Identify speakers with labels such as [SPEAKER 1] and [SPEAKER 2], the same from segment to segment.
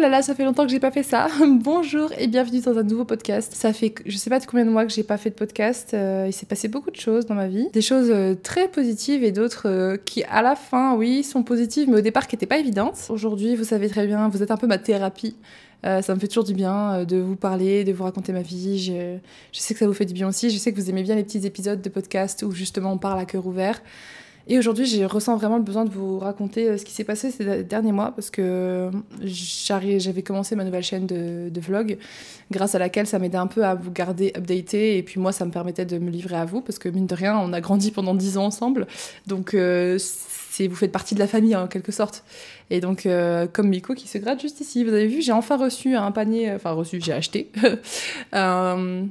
[SPEAKER 1] là là, ça fait longtemps que j'ai pas fait ça. Bonjour et bienvenue dans un nouveau podcast. Ça fait je sais pas de combien de mois que j'ai pas fait de podcast. Euh, il s'est passé beaucoup de choses dans ma vie, des choses euh, très positives et d'autres euh, qui à la fin, oui, sont positives, mais au départ qui étaient pas évidentes. Aujourd'hui, vous savez très bien, vous êtes un peu ma thérapie. ça me fait toujours du bien de vous parler, de vous raconter ma vie. Je, je sais que ça vous fait du bien aussi. Je sais que vous aimez bien les petits épisodes de podcast où justement on parle à cœur ouvert. Et aujourd'hui, je ressens vraiment le besoin de vous raconter euh, ce qui s'est passé ces derniers mois parce que euh, j'avais commencé ma nouvelle chaîne de, vlog grâce à laquelle ça m'aidait un peu à vous garder updaté et puis moi, ça me permettait de me livrer à vous parce que mine de rien, on a grandi pendant 10 ans ensemble. Donc, euh, vous faites partie de la famille hein, en quelque sorte. Et donc, comme Miko qui se gratte juste ici, vous avez vu, j'ai enfin reçu un panier, enfin reçu, j'ai acheté un,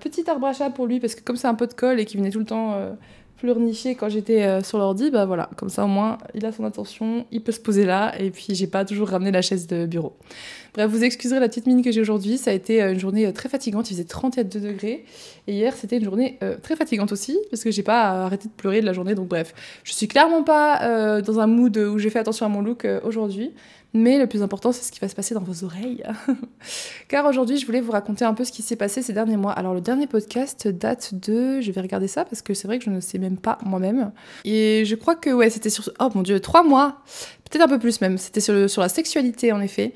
[SPEAKER 1] petit arbre à chat pour lui parce que comme c'est un pot de colle et qu'il venait tout le temps pleurnicher quand j'étais euh, sur l'ordi, bah voilà, comme ça au moins il a son attention, il peut se poser là, et puis j'ai pas toujours ramené la chaise de bureau. Bref, vous excuserez la petite mine que j'ai aujourd'hui, ça a été euh, une journée euh, très fatigante, il faisait 32 degrés, et hier c'était une journée très fatigante aussi, parce que j'ai pas arrêté de pleurer de la journée, donc bref, je suis clairement pas dans un mood où j'ai fait attention à mon look aujourd'hui, mais le plus important, c'est ce qui va se passer dans vos oreilles. Car aujourd'hui, je voulais vous raconter un peu ce qui s'est passé ces derniers mois. Alors, le dernier podcast date de. Je vais regarder ça parce que c'est vrai que je ne sais même pas moi-même. Et je crois que, ouais, c'était sur. Oh mon dieu, trois mois Peut-être un peu plus même. C'était sur, le... sur la sexualité, en effet.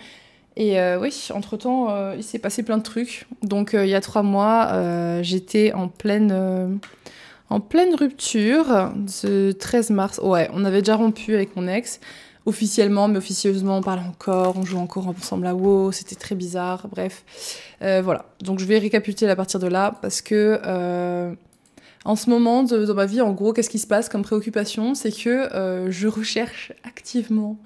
[SPEAKER 1] Et euh, oui, entre-temps, euh, il s'est passé plein de trucs. Donc, euh, il y a trois mois, j'étais en pleine en pleine rupture, ce 13 mars, ouais, on avait déjà rompu avec mon ex officiellement, mais officieusement, on parle encore, on joue encore ensemble à WoW, c'était très bizarre, bref. Euh, voilà, donc je vais récapituler à partir de là, parce que euh, en ce moment, dans ma vie, en gros, qu'est-ce qui se passe comme préoccupation C'est que euh, je recherche activement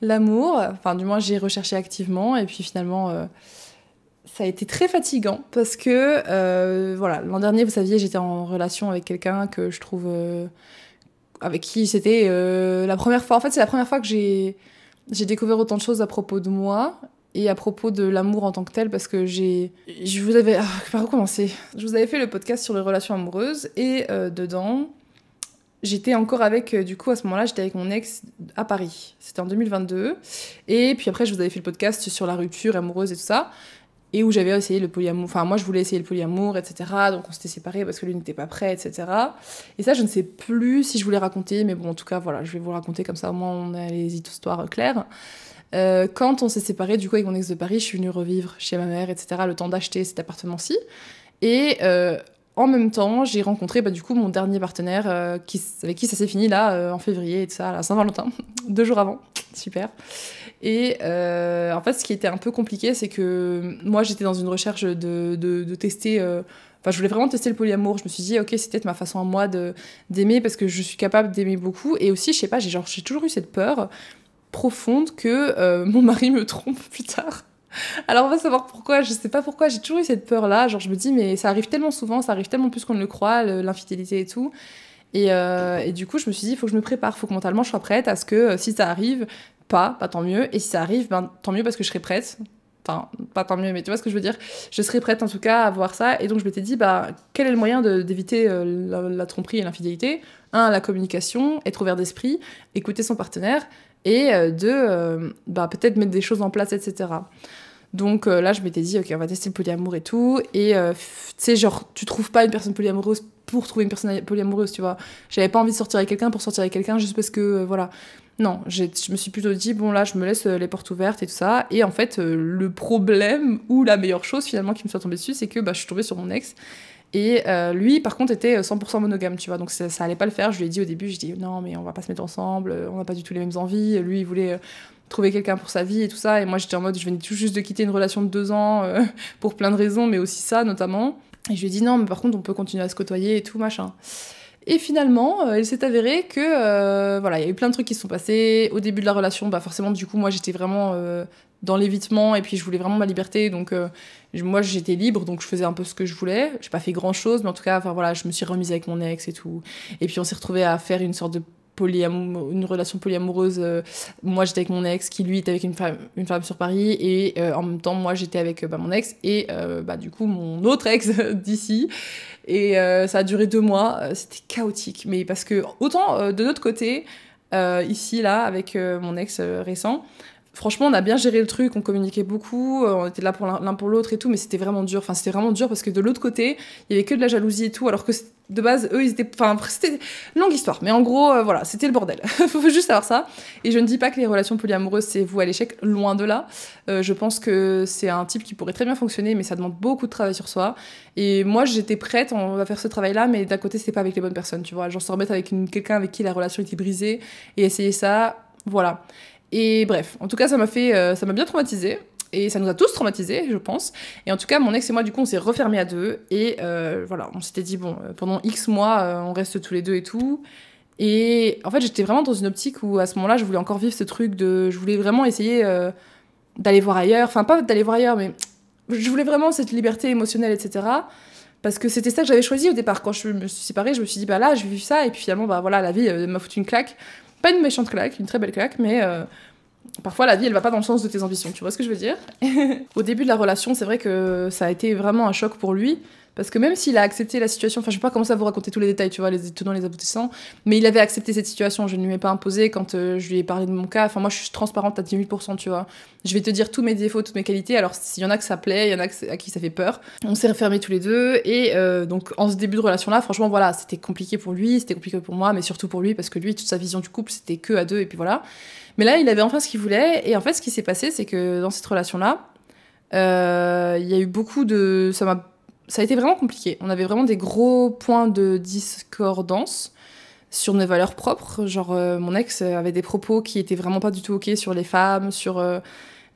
[SPEAKER 1] l'amour, enfin du moins j'ai recherché activement, et puis finalement... ça a été très fatigant parce que voilà l'an dernier vous saviez j'étais en relation avec quelqu'un que je trouve avec qui c'était euh, la première fois. En fait, c'est la première fois que j'ai j'ai découvert autant de choses à propos de moi et à propos de l'amour en tant que tel, parce que j'ai, je vous avais, ah, par Je vous avais fait le podcast sur les relations amoureuses et euh, dedans, j'étais encore avec, euh, du coup, à ce moment-là, j'étais avec mon ex à Paris. C'était en 2022. Et puis après, je vous avais fait le podcast sur la rupture amoureuse et tout ça et où j'avais essayé le polyamour. Enfin, moi, je voulais essayer le polyamour, etc. Donc, on s'était séparés parce que lui n'était pas prêt, etc. Et ça, je ne sais plus si je voulais raconter, mais bon, en tout cas, voilà, je vais vous raconter comme ça, au moins, on a les histoires euh, claires. Euh, quand on s'est séparés, du coup, avec mon ex de Paris, je suis venue revivre chez ma mère, etc., le temps d'acheter cet appartement-ci. Et euh, en même temps, j'ai rencontré, bah, du coup, mon dernier partenaire, qui, avec qui ça s'est fini, là, en février, et ça, à Saint-Valentin, deux jours avant. Super. Et euh, en fait, ce qui était un peu compliqué, c'est que moi, j'étais dans une recherche de, de, tester. Euh, enfin, je voulais vraiment tester le polyamour. Je me suis dit, ok, c'est peut-être ma façon à moi d'aimer parce que je suis capable d'aimer beaucoup. Et aussi, je sais pas, j'ai genre, j'ai toujours eu cette peur profonde que euh, mon mari me trompe plus tard. Alors on va savoir pourquoi, je sais pas pourquoi, j'ai toujours eu cette peur-là, genre je me dis mais ça arrive tellement souvent, ça arrive tellement plus qu'on ne le croit, l'infidélité et tout. Et, du coup, je me suis dit, il faut que je me prépare, il faut que mentalement je sois prête à ce que si ça arrive, pas, pas bah, tant mieux. Et si ça arrive, ben, tant mieux parce que je serai prête. Enfin, pas tant mieux, mais tu vois ce que je veux dire. Je serai prête en tout cas à voir ça. Et donc je m'étais dit, bah, quel est le moyen d'éviter euh, la, tromperie et l'infidélité Un, la communication, être ouvert d'esprit, écouter son partenaire. Et de euh, deux, euh, bah, peut-être mettre des choses en place, etc. Donc là, je m'étais dit, ok, on va tester le polyamour et tout. Et tu sais, genre, tu trouves pas une personne polyamoureuse pour trouver une personne polyamoureuse, tu vois. J'avais pas envie de sortir avec quelqu'un pour sortir avec quelqu'un juste parce que, voilà. Non, je me suis plutôt dit, bon là, je me laisse euh, les portes ouvertes et tout ça. Et en fait, euh, le problème, ou la meilleure chose finalement qui me soit tombée dessus, c'est que bah, je suis tombée sur mon ex. Et euh, lui, par contre, était 100% monogame, tu vois. Donc ça, n'allait allait pas le faire. Je lui ai dit au début, je dis non, mais on va pas se mettre ensemble, on n'a pas du tout les mêmes envies. Lui, il voulait trouver quelqu'un pour sa vie et tout ça. Et moi, j'étais en mode, je venais tout juste de quitter une relation de deux ans pour plein de raisons, mais aussi ça notamment. Et je lui ai dit non, mais par contre, on peut continuer à se côtoyer et tout, machin. Et finalement, il euh, s'est avéré que euh, voilà, il y a eu plein de trucs qui se sont passés. Au début de la relation, bah forcément, du coup, moi, j'étais vraiment euh, dans l'évitement et puis je voulais vraiment ma liberté. Donc, moi, j'étais libre, donc je faisais un peu ce que je voulais. J'ai pas fait grand chose, mais en tout cas, enfin voilà, je me suis remise avec mon ex et tout. Et puis, on s'est retrouvé à faire une sorte de une relation polyamoureuse. moi, j'étais avec mon ex, qui lui était avec une femme, une femme sur Paris, et en même temps, moi, j'étais avec bah, mon ex et bah, du coup mon autre ex d'ici. Et euh, ça a duré deux mois. Euh, c'était chaotique. Mais parce que, autant euh, de notre côté, ici, là, avec mon ex récent, franchement, on a bien géré le truc, on communiquait beaucoup, euh, on était là pour l'un pour l'autre et tout, mais c'était vraiment dur. Enfin, c'était vraiment dur parce que de l'autre côté, il y avait que de la jalousie et tout, alors que de base, eux, ils étaient. Enfin, c'était longue histoire, mais en gros, euh, voilà, c'était le bordel. Faut juste savoir ça. Et je ne dis pas que les relations polyamoureuses, c'est vous à l'échec, loin de là. Euh, je pense que c'est un type qui pourrait très bien fonctionner, mais ça demande beaucoup de travail sur soi. Et moi, j'étais prête, on va faire ce travail-là, mais d'un côté, c'était pas avec les bonnes personnes, tu vois. J'en sors remettre avec quelqu'un avec qui la relation était brisée et essayer ça, voilà. Et bref, en tout cas, ça m'a fait, euh, ça m'a bien traumatisé. Et ça nous a tous traumatisés, je pense. Et en tout cas, mon ex et moi, du coup, on s'est refermés à deux. Et euh, voilà, on s'était dit, bon, euh, pendant X mois, on reste tous les deux et tout. Et en fait, j'étais vraiment dans une optique où, à ce moment-là, je voulais encore vivre ce truc de. Je voulais vraiment essayer d'aller voir ailleurs. Enfin, pas d'aller voir ailleurs, mais je voulais vraiment cette liberté émotionnelle, etc. Parce que c'était ça que j'avais choisi au départ. Quand je me suis séparée, je me suis dit, bah là, je vais vivre ça. Et puis finalement, bah voilà, la vie m'a foutu une claque. Pas une méchante claque, une très belle claque, mais euh, parfois la vie, elle va pas dans le sens de tes ambitions, tu vois ce que je veux dire Au début de la relation, c'est vrai que ça a été vraiment un choc pour lui, parce que même s'il a accepté la situation, enfin, je ne vais pas commencer à vous raconter tous les détails, tu vois, les étonnants, les aboutissants, mais il avait accepté cette situation. Je ne lui ai pas imposé quand euh, je lui ai parlé de mon cas. Enfin, moi, je suis transparente à 10 tu vois. Je vais te dire tous mes défauts, toutes mes qualités. Alors, s'il y en a que ça plaît, il y en a à qui ça fait peur. On s'est refermés tous les deux. Et euh, donc, en ce début de relation-là, franchement, voilà, c'était compliqué pour lui, c'était compliqué pour moi, mais surtout pour lui, parce que lui, toute sa vision du couple, c'était que à deux, et puis voilà. Mais là, il avait enfin ce qu'il voulait. Et en fait, ce qui s'est passé, c'est que dans cette relation-là, euh, il y a eu beaucoup de. Ça m'a ça a été vraiment compliqué. On avait vraiment des gros points de discordance sur nos valeurs propres. Genre, euh, mon ex avait des propos qui étaient vraiment pas du tout OK sur les femmes, sur euh,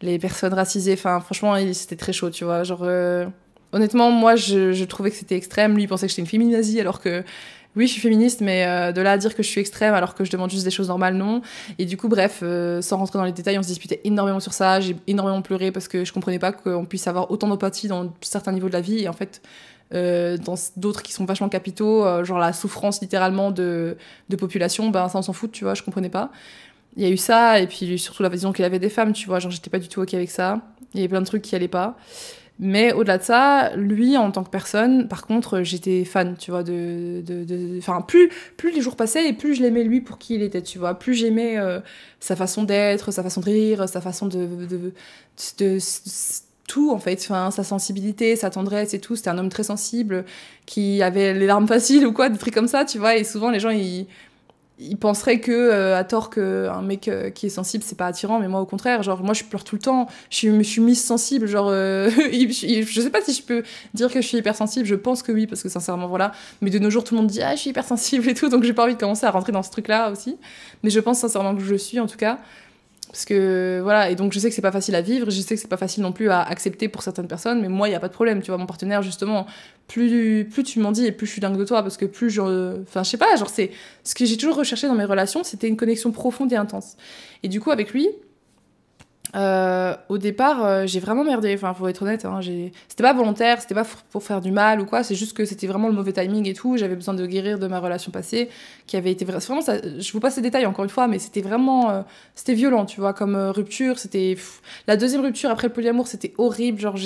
[SPEAKER 1] les personnes racisées. Enfin, franchement, c'était très chaud, tu vois. Genre, euh, honnêtement, moi, je, je trouvais que c'était extrême. Lui, il pensait que j'étais une féminazie, alors que oui, je suis féministe, mais euh, de là à dire que je suis extrême alors que je demande juste des choses normales, non. Et du coup, bref, euh, sans rentrer dans les détails, on se disputait énormément sur ça. J'ai énormément pleuré parce que je comprenais pas qu'on puisse avoir autant d'empathie dans certains niveaux de la vie. Et en fait, euh, dans d'autres qui sont vachement capitaux, genre la souffrance littéralement de, de population, ben ça on s'en fout, tu vois, je comprenais pas. Il y a eu ça, et puis surtout la vision qu'il avait des femmes, tu vois, genre j'étais pas du tout ok avec ça. Il y avait plein de trucs qui allaient pas. Mais au-delà de ça, lui, en tant que personne, par contre, j'étais fan, tu vois, de... Enfin, de, plus, plus les jours passaient et plus je l'aimais lui pour qui il était, tu vois. Plus j'aimais euh, sa façon d'être, sa façon de rire, sa façon de... de, de tout en fait, enfin, sa sensibilité, sa tendresse et tout. C'était un homme très sensible qui avait les larmes faciles ou quoi, des trucs comme ça, tu vois. Et souvent les gens ils, ils penseraient que euh, à tort qu'un mec euh, qui est sensible c'est pas attirant mais moi au contraire genre moi je pleure tout le temps je, je suis mise sensible genre euh, je, sais pas si je peux dire que je suis hypersensible je pense que oui parce que sincèrement voilà mais de nos jours tout le monde dit ah je suis hypersensible et tout donc j'ai pas envie de commencer à rentrer dans ce truc là aussi mais je pense sincèrement que je suis en tout cas parce que voilà, et donc je sais que c'est pas facile à vivre, je sais que c'est pas facile non plus à accepter pour certaines personnes, mais moi il y a pas de problème, tu vois, mon partenaire justement, plus plus tu m'en dis et plus je suis dingue de toi parce que plus je enfin je sais pas, genre c'est ce que j'ai toujours recherché dans mes relations, c'était une connexion profonde et intense. Et du coup avec lui, euh, au départ, euh, j'ai vraiment merdé. Enfin, faut être honnête. Hein, c'était pas volontaire, c'était pas pour faire du mal ou quoi. C'est juste que c'était vraiment le mauvais timing et tout. J'avais besoin de guérir de ma relation passée, qui avait été vraiment. je vous passe les détails encore une fois, mais c'était vraiment, euh, c'était violent, tu vois, comme rupture. C'était la deuxième rupture après le polyamour, c'était horrible. Genre,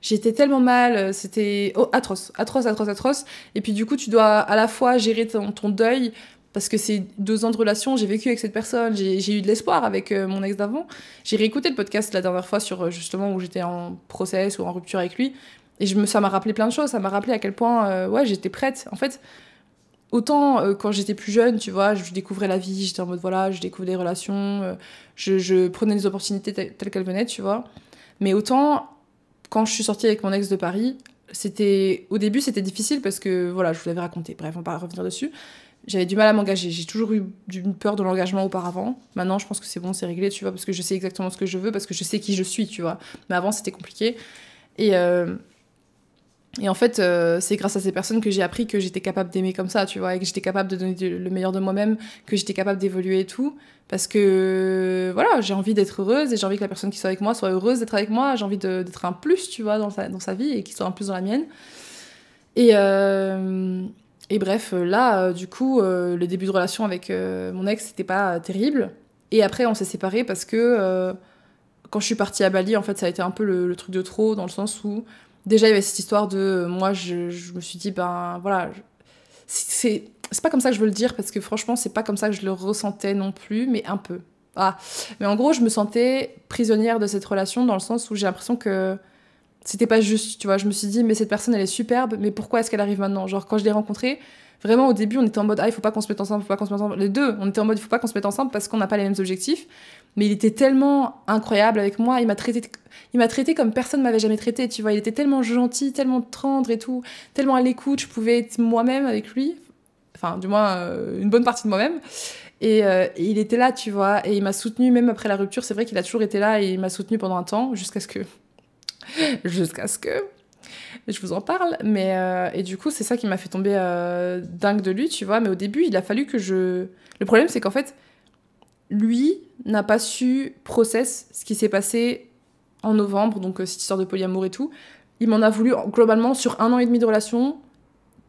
[SPEAKER 1] j'étais tellement mal, c'était oh, atroce, atroce, atroce, atroce. Et puis du coup, tu dois à la fois gérer ton deuil, parce que c'est deux ans de relation, j'ai vécu avec cette personne, j'ai eu de l'espoir avec euh, mon ex d'avant. J'ai réécouté le podcast la dernière fois sur euh, justement où j'étais en process ou en rupture avec lui, et je me, ça m'a rappelé plein de choses, ça m'a rappelé à quel point euh, ouais, j'étais prête. En fait, autant quand j'étais plus jeune, tu vois, je découvrais la vie, j'étais en mode voilà, je découvrais des relations, je, prenais les opportunités telles qu'elles venaient, tu vois. Mais autant quand je suis sortie avec mon ex de Paris, c'était au début c'était difficile parce que voilà, je vous l'avais raconté. Bref, on va pas revenir dessus. J'avais du mal à m'engager. J'ai toujours eu une peur de l'engagement auparavant. Maintenant, je pense que c'est bon, c'est réglé, tu vois, parce que je sais exactement ce que je veux, parce que je sais qui je suis, tu vois. Mais avant, c'était compliqué. Et, euh, et en fait, euh, c'est grâce à ces personnes que j'ai appris que j'étais capable d'aimer comme ça, tu vois, et que j'étais capable de donner le meilleur de moi-même, que j'étais capable d'évoluer et tout. Parce que, voilà, j'ai envie d'être heureuse et j'ai envie que la personne qui soit avec moi soit heureuse d'être avec moi. J'ai envie d'être un plus, tu vois, dans sa, dans sa vie et qu'il soit un plus dans la mienne. Et. Euh, et bref, euh, là, euh, du coup, euh, le début de relation avec mon ex, c'était pas terrible. Et après, on s'est séparés parce que quand je suis partie à Bali, en fait, ça a été un peu le, truc de trop, dans le sens où déjà, il y avait cette histoire de moi, je, me suis dit, ben voilà, c'est pas comme ça que je veux le dire parce que franchement, c'est pas comme ça que je le ressentais non plus, mais un peu. Ah, mais en gros, je me sentais prisonnière de cette relation dans le sens où j'ai l'impression que c'était pas juste, tu vois. Je me suis dit, mais cette personne, elle est superbe, mais pourquoi est-ce qu'elle arrive maintenant Genre, quand je l'ai rencontrée, vraiment, au début, on était en mode, ah, il faut pas qu'on se mette ensemble, faut pas qu'on se mette ensemble. Les deux, on était en mode, il faut pas qu'on se mette ensemble parce qu'on n'a pas les mêmes objectifs. Mais il était tellement incroyable avec moi, il m'a traité, il m'a traité comme personne m'avait jamais traité, tu vois. Il était tellement gentil, tellement tendre et tout, tellement à l'écoute, je pouvais être moi-même avec lui. Enfin, du moins, euh, une bonne partie de moi-même. Et, euh, et, il était là, tu vois, et il m'a soutenu même après la rupture. C'est vrai qu'il a toujours été là et il m'a soutenu pendant un temps jusqu'à ce que jusqu'à ce que je vous en parle. Mais euh, et du coup, c'est ça qui m'a fait tomber euh, dingue de lui, tu vois. Mais au début, il a fallu que je. Le problème, c'est qu'en fait, lui n'a pas su process ce qui s'est passé en novembre, donc euh, cette histoire de polyamour et tout. Il m'en a voulu globalement sur un an et demi de relation.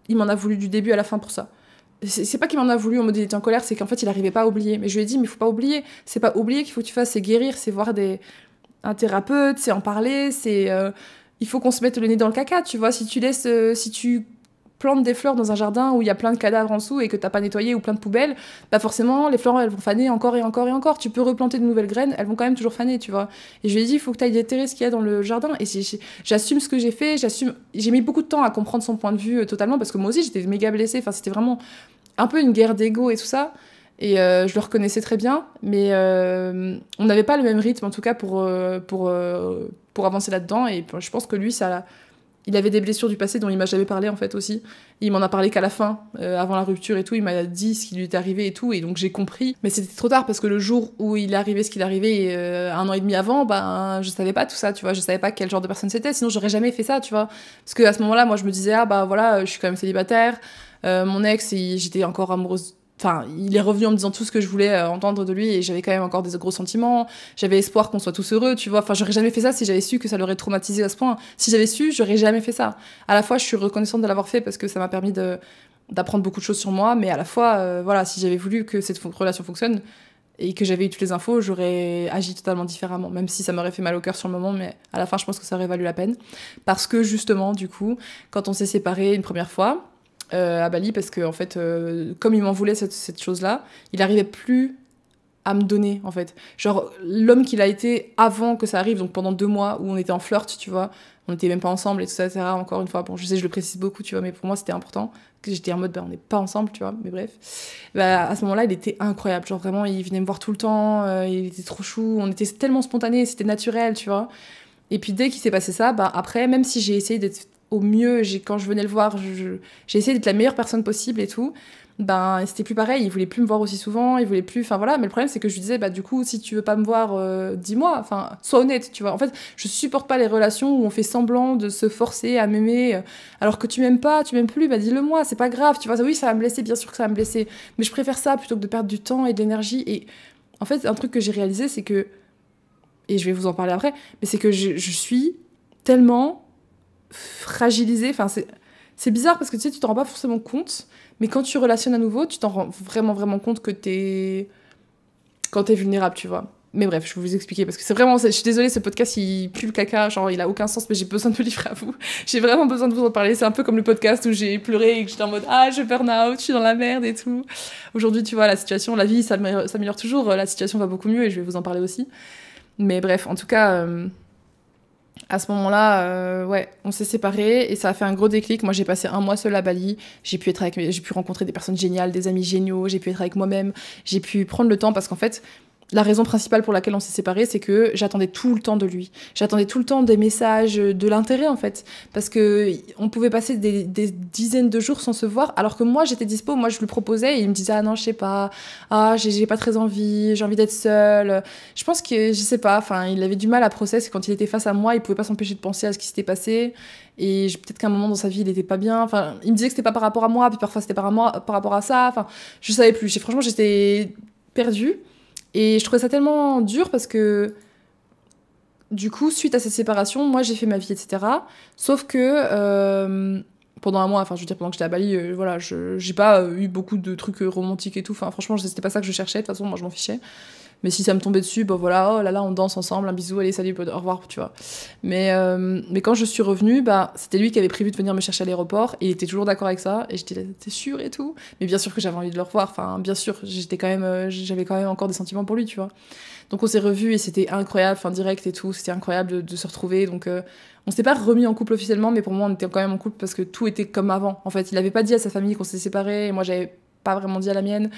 [SPEAKER 1] Il m'en a voulu du début à la fin pour ça. C'est pas qu'il m'en a voulu en mode il était en colère, c'est qu'en fait il arrivait pas à oublier. Mais je lui ai dit, mais il faut pas oublier. C'est pas oublier qu'il faut que tu fasses, c'est guérir, c'est voir des, un thérapeute, c'est en parler, c'est euh, il faut qu'on se mette le nez dans le caca, tu vois. Si tu laisses, euh, si tu plantes des fleurs dans un jardin où il y a plein de cadavres en dessous et que t'as pas nettoyé ou plein de poubelles, bah forcément les fleurs elles vont faner encore et encore et encore. Tu peux replanter de nouvelles graines, elles vont quand même toujours faner, tu vois. Et je lui ai dit, il faut que tu ailles déterrer ce qu'il y a dans le jardin. Et j'assume ce que j'ai fait, j'assume. J'ai mis beaucoup de temps à comprendre son point de vue euh, totalement parce que moi aussi j'étais méga blessée. Enfin c'était vraiment un peu une guerre d'ego et tout ça. Et euh, je le reconnaissais très bien, mais euh, on n'avait pas le même rythme, en tout cas, pour, euh, pour, pour avancer là-dedans. Et je pense que lui, ça, il avait des blessures du passé dont il m'a jamais parlé, en fait, aussi. Il m'en a parlé qu'à la fin, avant la rupture et tout. Il m'a dit ce qui lui était arrivé et tout. Et donc, j'ai compris. Mais c'était trop tard parce que le jour où il est arrivé ce qu'il est arrivé, un an et demi avant, ben, je savais pas tout ça, tu vois. Je savais pas quel genre de personne c'était. Sinon, j'aurais jamais fait ça, tu vois. Parce qu'à ce moment-là, moi, je me disais, ah, bah voilà, je suis quand même célibataire. mon ex, j'étais encore amoureuse Enfin, il est revenu en me disant tout ce que je voulais euh, entendre de lui et j'avais quand même encore des gros sentiments. J'avais espoir qu'on soit tous heureux, tu vois. Enfin, j'aurais jamais fait ça si j'avais su que ça l'aurait traumatisé à ce point. Si j'avais su, j'aurais jamais fait ça. À la fois, je suis reconnaissante de l'avoir fait parce que ça m'a permis d'apprendre beaucoup de choses sur moi, mais à la fois, euh, voilà, si j'avais voulu que cette relation fonctionne et que j'avais eu toutes les infos, j'aurais agi totalement différemment, même si ça m'aurait fait mal au cœur sur le moment, mais à la fin, je pense que ça aurait valu la peine. Parce que justement, du coup, quand on s'est séparés une première fois, euh, à Bali parce que en fait, euh, comme il m'en voulait cette, chose-là, il arrivait plus à me donner en fait. Genre l'homme qu'il a été avant que ça arrive, donc pendant deux mois où on était en flirt, tu vois, on n'était même pas ensemble et tout ça, etc. Encore une fois, bon, je sais, je le précise beaucoup, tu vois, mais pour moi c'était important que j'étais en mode, ben, on n'est pas ensemble, tu vois, mais bref. Bah, à ce moment-là, il était incroyable, genre vraiment, il venait me voir tout le temps, euh, il était trop chou, on était tellement spontané, c'était naturel, tu vois. Et puis dès qu'il s'est passé ça, bah, après, même si j'ai essayé d'être au mieux. Quand je venais le voir, j'ai essayé d'être la meilleure personne possible et tout. Ben, c'était plus pareil. Il voulait plus me voir aussi souvent. Il voulait plus. Enfin voilà. Mais le problème, c'est que je lui disais, bah du coup, si tu veux pas me voir, euh, dis-moi. Enfin, sois honnête, tu vois. En fait, je supporte pas les relations où on fait semblant de se forcer à m'aimer euh, alors que tu m'aimes pas, tu m'aimes plus. Bah dis-le-moi. C'est pas grave, tu vois. Oui, ça va me blesser. Bien sûr que ça va me blesser. Mais je préfère ça plutôt que de perdre du temps et d'énergie Et en fait, un truc que j'ai réalisé, c'est que et je vais vous en parler après, mais c'est que je suis tellement fragilisé. Enfin, c'est bizarre parce que tu sais, tu t'en rends pas forcément compte, mais quand tu relationnes à nouveau, tu t'en rends vraiment, vraiment compte que t'es. quand t'es vulnérable, tu vois. Mais bref, je vais vous expliquer parce que c'est vraiment. Je suis désolée, ce podcast il pue le caca, genre il a aucun sens, mais j'ai besoin de me livrer à vous. J'ai vraiment besoin de vous en parler. C'est un peu comme le podcast où j'ai pleuré et que j'étais en mode Ah, je burn out, je suis dans la merde et tout. Aujourd'hui, tu vois, la situation, la vie ça s'améliore toujours, la situation va beaucoup mieux et je vais vous en parler aussi. Mais bref, en tout cas. Euh, à ce moment-là, euh, ouais, on s'est séparés et ça a fait un gros déclic. Moi, j'ai passé un mois seul à Bali. J'ai pu être avec, j'ai pu rencontrer des personnes géniales, des amis géniaux. J'ai pu être avec moi-même. J'ai pu prendre le temps parce qu'en fait, la raison principale pour laquelle on s'est séparés, c'est que j'attendais tout le temps de lui. J'attendais tout le temps des messages, euh, de l'intérêt en fait, parce que on pouvait passer des, dizaines de jours sans se voir, alors que moi j'étais dispo, moi je lui proposais, et il me disait ah non je sais pas, ah j'ai pas très envie, j'ai envie d'être seule. Je pense que je sais pas, enfin il avait du mal à processer quand il était face à moi, il pouvait pas s'empêcher de penser à ce qui s'était passé, et peut-être qu'à un moment dans sa vie il était pas bien. Enfin il me disait que c'était pas par rapport à moi, puis parfois c'était par, par rapport à ça. Enfin je savais plus. Franchement j'étais perdue. Et je trouvais ça tellement dur parce que, du coup, suite à cette séparation, moi j'ai fait ma vie, etc. Sauf que euh, pendant un mois, enfin je veux dire, pendant que j'étais à Bali, euh, voilà, j'ai pas euh, eu beaucoup de trucs romantiques et tout. Enfin, franchement, c'était pas ça que je cherchais, de toute façon, moi je m'en fichais. Mais si ça me tombait dessus, bah voilà, oh là là, on danse ensemble, un bisou, allez, salut, au revoir, tu vois. Mais, euh, mais quand je suis revenue, bah, c'était lui qui avait prévu de venir me chercher à l'aéroport et il était toujours d'accord avec ça. Et j'étais là, t'es sûr et tout. Mais bien sûr que j'avais envie de le revoir. Enfin, bien sûr, j'étais quand même, euh, j'avais quand même encore des sentiments pour lui, tu vois. Donc on s'est revus et c'était incroyable, enfin direct et tout, c'était incroyable de, se retrouver. Donc euh, on s'est pas remis en couple officiellement, mais pour moi on était quand même en couple parce que tout était comme avant. En fait, il avait pas dit à sa famille qu'on s'était séparés, et moi j'avais pas vraiment dit à la mienne.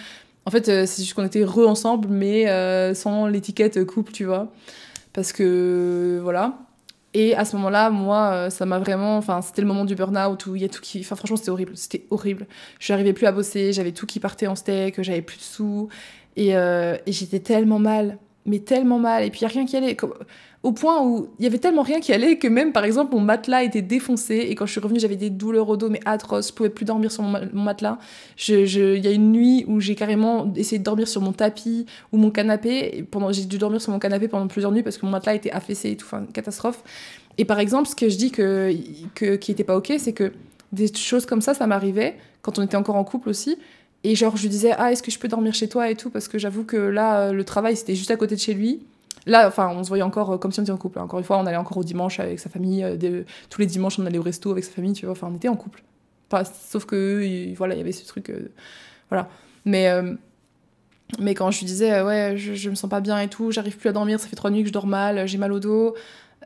[SPEAKER 1] En fait, euh, c'est juste qu'on était re ensemble, mais euh, sans l'étiquette couple, tu vois. Parce que, voilà. Et à ce moment-là, moi, euh, ça m'a vraiment. Enfin, c'était le moment du burn-out où il y a tout qui. Enfin, franchement, c'était horrible. C'était horrible. Je n'arrivais plus à bosser, j'avais tout qui partait en steak, j'avais plus de sous. et j'étais tellement mal mais tellement mal. Et puis, il n'y a rien qui allait. Au point où il y avait tellement rien qui allait que même, par exemple, mon matelas était défoncé. Et quand je suis revenue, j'avais des douleurs au dos, mais atroces. Je pouvais plus dormir sur mon, matelas. Il y a une nuit où j'ai carrément essayé de dormir sur mon tapis ou mon canapé. pendant, j'ai dû dormir sur mon canapé pendant plusieurs nuits parce que mon matelas était affaissé et tout. Enfin, catastrophe. Et par exemple, ce que je dis que qui n'était pas OK, c'est que des choses comme ça, ça m'arrivait quand on était encore en couple aussi. Et genre, je lui disais, ah, est-ce que je peux dormir chez toi et tout, parce que j'avoue que là, euh, le travail, c'était juste à côté de chez lui. Là, enfin, on se voyait encore euh, comme si on était en couple. Hein. Encore une fois, on allait encore au dimanche avec sa famille. Euh, tous les dimanches, on allait au resto avec sa famille, tu vois. Enfin, on était en couple. Pas... Sauf que, voilà, il y avait ce truc. Voilà. Mais. Mais quand je lui disais, ouais, je, me sens pas bien et tout, j'arrive plus à dormir, ça fait trois nuits que je dors mal, j'ai mal au dos,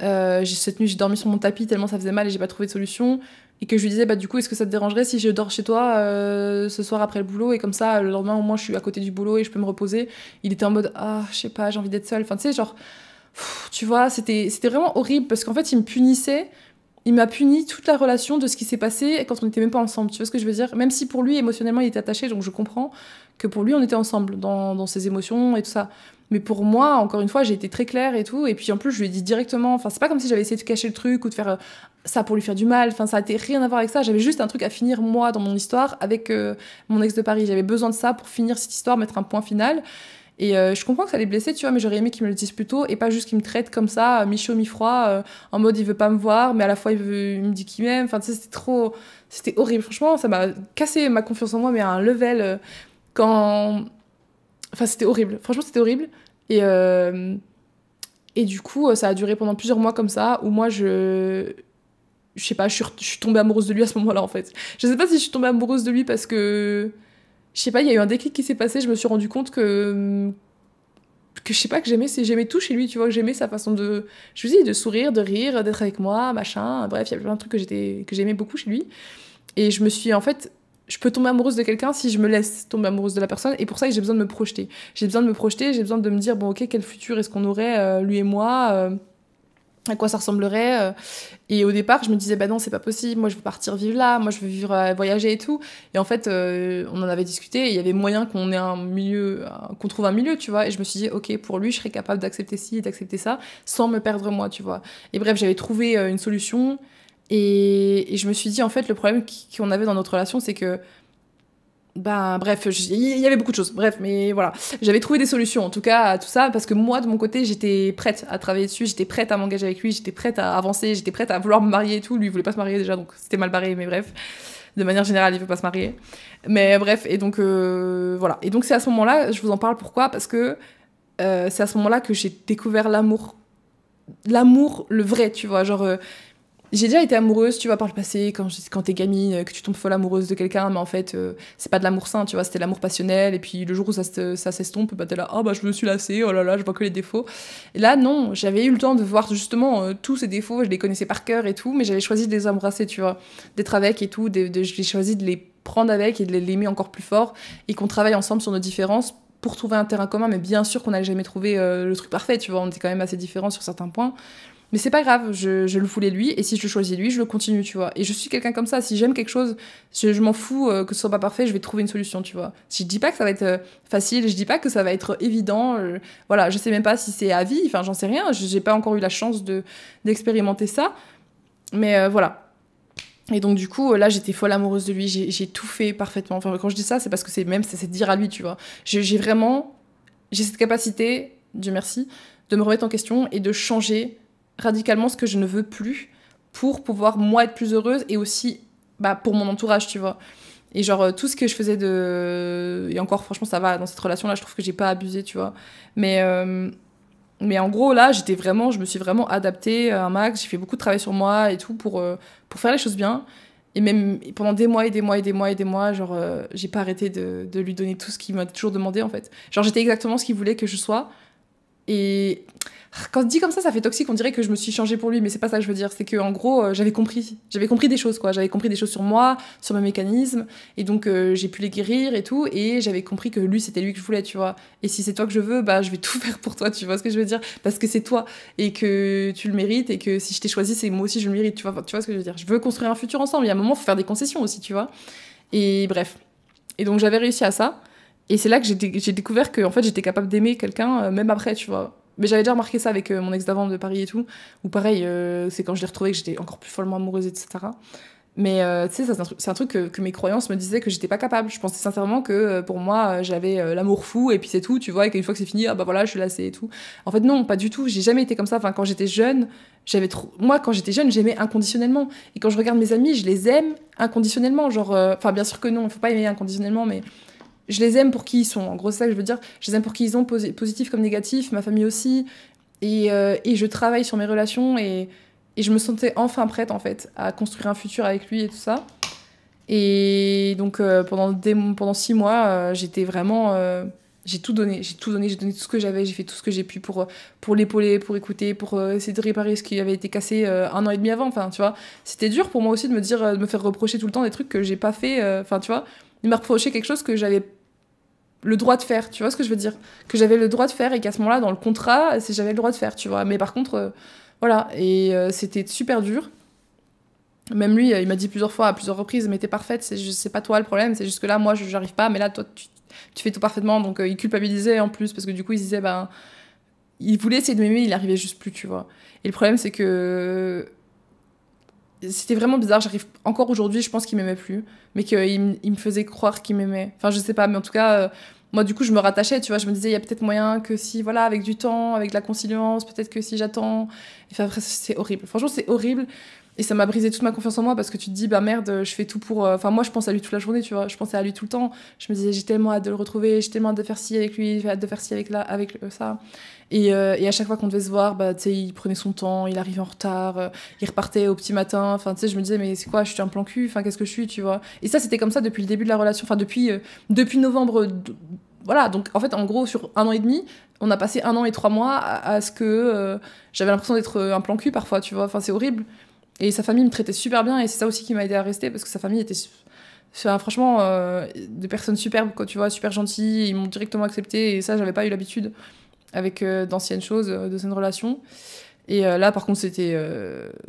[SPEAKER 1] euh, cette nuit j'ai dormi sur mon tapis tellement ça faisait mal et j'ai pas trouvé de solution, et que je lui disais bah du coup est-ce que ça te dérangerait si je dors chez toi euh, ce soir après le boulot et comme ça le lendemain au moins je suis à côté du boulot et je peux me reposer il était en mode ah je sais pas j'ai envie d'être seule enfin tu sais genre tu vois c'était c'était vraiment horrible parce qu'en fait il me punissait il m'a puni toute la relation de ce qui s'est passé quand on n'était même pas ensemble. Tu vois ce que je veux dire Même si pour lui, émotionnellement, il était attaché, donc je comprends que pour lui, on était ensemble dans, dans ses émotions et tout ça. Mais pour moi, encore une fois, j'ai été très claire et tout. Et puis en plus, je lui ai dit directement. Enfin, c'est pas comme si j'avais essayé de cacher le truc ou de faire euh, ça pour lui faire du mal. Enfin, ça a rien à voir avec ça. J'avais juste un truc à finir moi dans mon histoire avec euh, mon ex de Paris. J'avais besoin de ça pour finir cette histoire, mettre un point final. Et euh, je comprends que ça les blessait, tu vois, mais j'aurais aimé qu'ils me le disent plus tôt et pas juste qu'ils me traitent comme ça, euh, mi-chaud, mi-froid, euh, en mode il veut pas me voir, mais à la fois il, veut, me dit qu'il m'aime. Enfin, tu c'était trop. C'était horrible. Franchement, ça m'a cassé ma confiance en moi, mais à un level quand. Enfin, c'était horrible. Franchement, c'était horrible. Et. Et du coup, ça a duré pendant plusieurs mois comme ça, où moi, je, je sais pas, je suis, je suis, tombée amoureuse de lui à ce moment-là en fait. Je sais pas si je suis tombée amoureuse de lui parce que je sais pas, il y a eu un déclic qui s'est passé, je me suis rendu compte que hum, que je sais pas que j'aimais j'aimais tout chez lui tu vois que j'aimais sa façon de je vous dis de sourire de rire d'être avec moi machin bref il y a plein de trucs que j'étais que j'aimais beaucoup chez lui et je me suis en fait je peux tomber amoureuse de quelqu'un si je me laisse tomber amoureuse de la personne et pour ça j'ai besoin de me projeter j'ai besoin de me projeter j'ai besoin de me dire bon ok quel futur est-ce qu'on aurait euh, lui et moi euh, à quoi ça ressemblerait. Euh. Et au départ, je me disais, bah non, c'est pas possible, moi je veux partir vivre là, moi je veux vivre, euh, voyager et tout. Et en fait, euh, on en avait discuté, il y avait moyen qu'on ait un milieu, qu'on trouve un milieu, tu vois. Et je me suis dit, ok, pour lui, je serais capable d'accepter ci et d'accepter ça, sans me perdre moi, tu vois. Et bref, j'avais trouvé une solution, et, et, je me suis dit, en fait, le problème qu'on avait dans notre relation, c'est que ben bref, il y avait beaucoup de choses. Bref, mais voilà, j'avais trouvé des solutions en tout cas à tout ça parce que moi de mon côté, j'étais prête à travailler dessus, j'étais prête à m'engager avec lui, j'étais prête à avancer, j'étais prête à vouloir me marier et tout. Lui il voulait pas se marier déjà, donc c'était mal barré, mais bref. De manière générale, il veut pas se marier. Mais bref, et donc euh, voilà. Et donc c'est à ce moment-là, je vous en parle pourquoi Parce que euh, c'est à ce moment-là que j'ai découvert l'amour, l'amour le vrai, tu vois, genre euh, j'ai déjà été amoureuse, tu vois, par le passé, quand, quand t'es gamine, euh, que tu tombes folle amoureuse de quelqu'un, mais en fait, euh, c'est pas de l'amour sain, tu vois, c'était l'amour passionnel, et puis le jour où ça, ça s'estompe, bah t'es là, ah bah je me suis lassée, oh là là, je vois que les défauts. Et là, non, j'avais eu le temps de voir justement euh, tous ces défauts, je les connaissais par cœur et tout, mais j'avais choisi de les embrasser, tu vois, d'être avec et tout, j'ai choisi de les prendre avec et de les aimer encore plus fort, et qu'on travaille ensemble sur nos différences pour trouver un terrain commun, mais bien sûr qu'on n'allait jamais trouver le truc parfait, tu vois, on était quand même assez différents sur certains points. Mais c'est pas grave, je, le voulais lui, et si je choisis lui, je le continue, tu vois. Et je suis quelqu'un comme ça, si j'aime quelque chose, je, je m'en fous euh, que ce soit pas parfait, je vais trouver une solution, tu vois. Je dis pas que ça va être euh, facile, je dis pas que ça va être évident, euh, voilà, je sais même pas si c'est à vie, enfin j'en sais rien, j'ai pas encore eu la chance de d'expérimenter ça, mais voilà. Et donc du coup là j'étais folle amoureuse de lui, j'ai tout fait parfaitement. Enfin quand je dis ça c'est parce que c'est même c'est dire à lui tu vois. J'ai vraiment j'ai cette capacité Dieu merci de me remettre en question et de changer radicalement ce que je ne veux plus pour pouvoir moi être plus heureuse et aussi bah, pour mon entourage, tu vois. Et genre, euh, tout ce que je faisais de. Et encore, franchement, ça va, dans cette relation-là, je trouve que j'ai pas abusé, tu vois. Mais, euh, mais en gros, là, j'étais vraiment, je me suis vraiment adaptée à euh, max, j'ai fait beaucoup de travail sur moi et tout pour, pour faire les choses bien. Et même pendant des mois et des mois et des mois et des mois, genre, j'ai pas arrêté de, de, lui donner tout ce qu'il m'a toujours demandé, en fait. Genre, j'étais exactement ce qu'il voulait que je sois. Et quand on dit comme ça, ça fait toxique. On dirait que je me suis changée pour lui, mais c'est pas ça que je veux dire. C'est que en gros, euh, j'avais compris, j'avais compris des choses, quoi. J'avais compris des choses sur moi, sur mes mécanismes, et donc euh, j'ai pu les guérir et tout. Et j'avais compris que lui, c'était lui que je voulais, tu vois. Et si c'est toi que je veux, bah je vais tout faire pour toi, tu vois ce que je veux dire Parce que c'est toi et que tu le mérites et que si je t'ai choisi, c'est moi aussi je le mérite, tu vois. Tu vois ce que je veux dire Je veux construire un futur ensemble. Il y a un moment, faut faire des concessions aussi, tu vois. Et bref. Et donc j'avais réussi à ça. Et c'est là que j'ai découvert que en fait, j'étais capable d'aimer quelqu'un, euh, même après, tu vois. Mais j'avais déjà remarqué ça avec euh, mon ex d'avant de Paris et tout, Ou pareil, euh, c'est quand je l'ai retrouvé que j'étais encore plus follement amoureuse, etc. Mais tu sais, c'est un, truc, que, mes croyances me disaient que j'étais pas capable. Je pensais sincèrement que pour moi, j'avais l'amour fou et puis c'est tout, tu vois, et qu'une fois que c'est fini, ah bah voilà, je suis lassée et tout. En fait, non, pas du tout. J'ai jamais été comme ça. Enfin, quand j'étais jeune, j'avais trop moi quand j'étais jeune j'aimais inconditionnellement et quand je regarde mes amis je les aime inconditionnellement genre enfin bien sûr que non il faut pas aimer inconditionnellement mais je les aime pour qui ils sont. En gros, c'est ça que je veux dire. Je les aime pour qui ils sont, positifs comme négatifs, ma famille aussi. Et, euh, et je travaille sur mes relations et, et, je me sentais enfin prête, en fait, à construire un futur avec lui et tout ça. Et donc, euh, pendant, pendant six mois, euh, j'étais vraiment. j'ai tout donné, j'ai tout donné, j'ai donné tout ce que j'avais, j'ai fait tout ce que j'ai pu pour, pour l'épauler, pour écouter, pour essayer de réparer ce qui avait été cassé un an et demi avant. Enfin, tu vois, c'était dur pour moi aussi de me dire, de me faire reprocher tout le temps des trucs que j'ai pas fait. Enfin, tu vois, il m'a reproché quelque chose que j'avais le droit de faire, tu vois ce que je veux dire Que j'avais le droit de faire et qu'à ce moment-là, dans le contrat, j'avais le droit de faire, tu vois. Mais par contre, euh, voilà, et euh, c'était super dur. Même lui, euh, il m'a dit plusieurs fois, à plusieurs reprises, mais t'es parfaite, c'est pas toi le problème, c'est juste que là, moi, j'arrive pas, mais là, toi, tu, fais tout parfaitement. Donc, il culpabilisait en plus, parce que du coup, il disait, ben, il voulait essayer de m'aimer, il arrivait juste plus, tu vois. Et le problème, c'est que c'était vraiment bizarre. J'arrive encore aujourd'hui, je pense qu'il m'aimait plus, mais qu'il me faisait croire qu'il m'aimait. Enfin, je sais pas, mais en tout cas, euh, moi, du coup, je me rattachais. Tu vois, je me disais, il y a peut-être moyen que si, voilà, avec du temps, avec de la conciliance, peut-être que si j'attends. Enfin, c'est horrible. Franchement, c'est horrible. Et ça m'a brisé toute ma confiance en moi parce que tu te dis, bah merde, je fais tout pour. Euh, enfin, moi, je pense à lui toute la journée, tu vois. Je pensais à lui tout le temps. Je me disais, j'ai tellement hâte de le retrouver, j'ai tellement hâte de faire ci avec lui, j'ai hâte de faire ci avec, là, avec euh, ça. Et, euh, et à chaque fois qu'on devait se voir, bah, il prenait son temps, il arrivait en retard, il repartait au petit matin. Enfin, tu sais, je me disais, mais c'est quoi, je suis un plan cul, enfin, qu'est-ce que je suis, tu vois. Et ça, c'était comme ça depuis le début de la relation, enfin, depuis, depuis novembre. Voilà, donc en fait, en gros, sur un an et demi, on a passé un an et trois mois à ce que j'avais l'impression d'être un plan cul parfois, tu vois. Enfin, c'est horrible. Et sa famille me traitait super bien et c'est ça aussi qui m'a aidé à rester parce que sa famille était franchement de euh, des personnes superbes quand tu vois super gentilles ils m'ont directement accepté et ça j'avais pas eu l'habitude avec euh, d'anciennes choses euh, de cette relation et là par contre c'était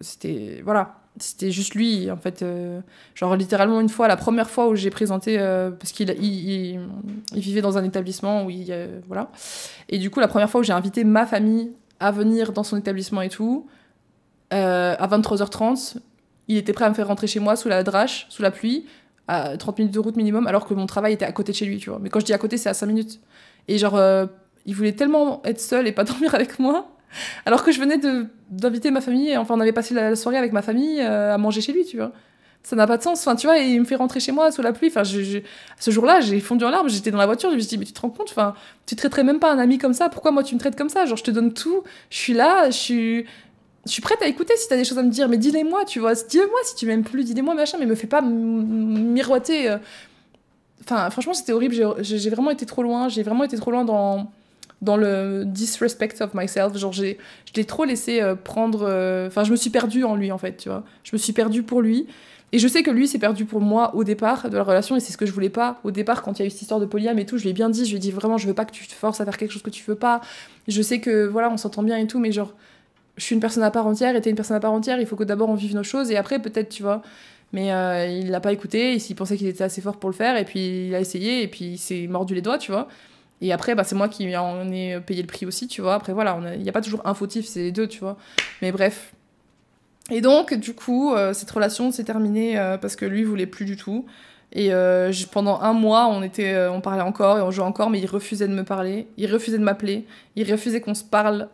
[SPEAKER 1] c'était voilà c'était juste lui en fait genre littéralement une fois la première fois où j'ai présenté parce qu'il il, vivait dans un établissement où il voilà et du coup la première fois où j'ai invité ma famille à venir dans son établissement et tout euh, à 23h30, il était prêt à me faire rentrer chez moi sous la drache, sous la pluie, à 30 minutes de route minimum, alors que mon travail était à côté de chez lui, tu vois. Mais quand je dis à côté, c'est à 5 minutes. Et genre, euh, il voulait tellement être seul et pas dormir avec moi, alors que je venais d'inviter ma famille, enfin, on avait passé la, soirée avec ma famille euh, à manger chez lui, tu vois. Ça n'a pas de sens. Enfin, tu vois, et il me fait rentrer chez moi sous la pluie. Enfin, ce jour-là, j'ai fondu en larmes. J'étais dans la voiture. Je me suis dit, mais tu te rends compte Enfin, tu traiterais même pas un ami comme ça. Pourquoi moi, tu me traites comme ça Genre, je te donne tout. Je suis là. Je suis je suis prête à écouter si t'as des choses à me dire, mais dis-les-moi, tu vois. Dis-les-moi si tu m'aimes plus, dis-les-moi machin, mais me fais pas miroiter. Euh. Enfin, franchement, c'était horrible. J'ai vraiment été trop loin. J'ai vraiment été trop loin dans dans le disrespect of myself. Genre, je l'ai trop laissé euh, prendre. Euh, enfin, je me suis perdue en lui, en fait, tu vois. Je me suis perdue pour lui. Et je sais que lui s'est perdu pour moi au départ de la relation, et c'est ce que je voulais pas. Au départ, quand il y a eu cette histoire de polyam et tout, je lui ai bien dit, je lui ai dit vraiment, je veux pas que tu te forces à faire quelque chose que tu veux pas. Je sais que, voilà, on s'entend bien et tout, mais genre, je suis une personne à part entière et t'es une personne à part entière, il faut que d'abord on vive nos choses et après peut-être, tu vois. Mais euh, il l'a pas écouté, il pensait qu'il était assez fort pour le faire et puis il a essayé et puis il s'est mordu les doigts, tu vois. Et après, bah, c'est moi qui en ai payé le prix aussi, tu vois. Après, voilà, il n'y a, pas toujours un fautif, c'est les deux, tu vois. Mais bref. Et donc, du coup, euh, cette relation s'est terminée euh, parce que lui voulait plus du tout. Et pendant un mois, on, était, on parlait encore et on jouait encore, mais il refusait de me parler, il refusait de m'appeler, il refusait qu'on se parle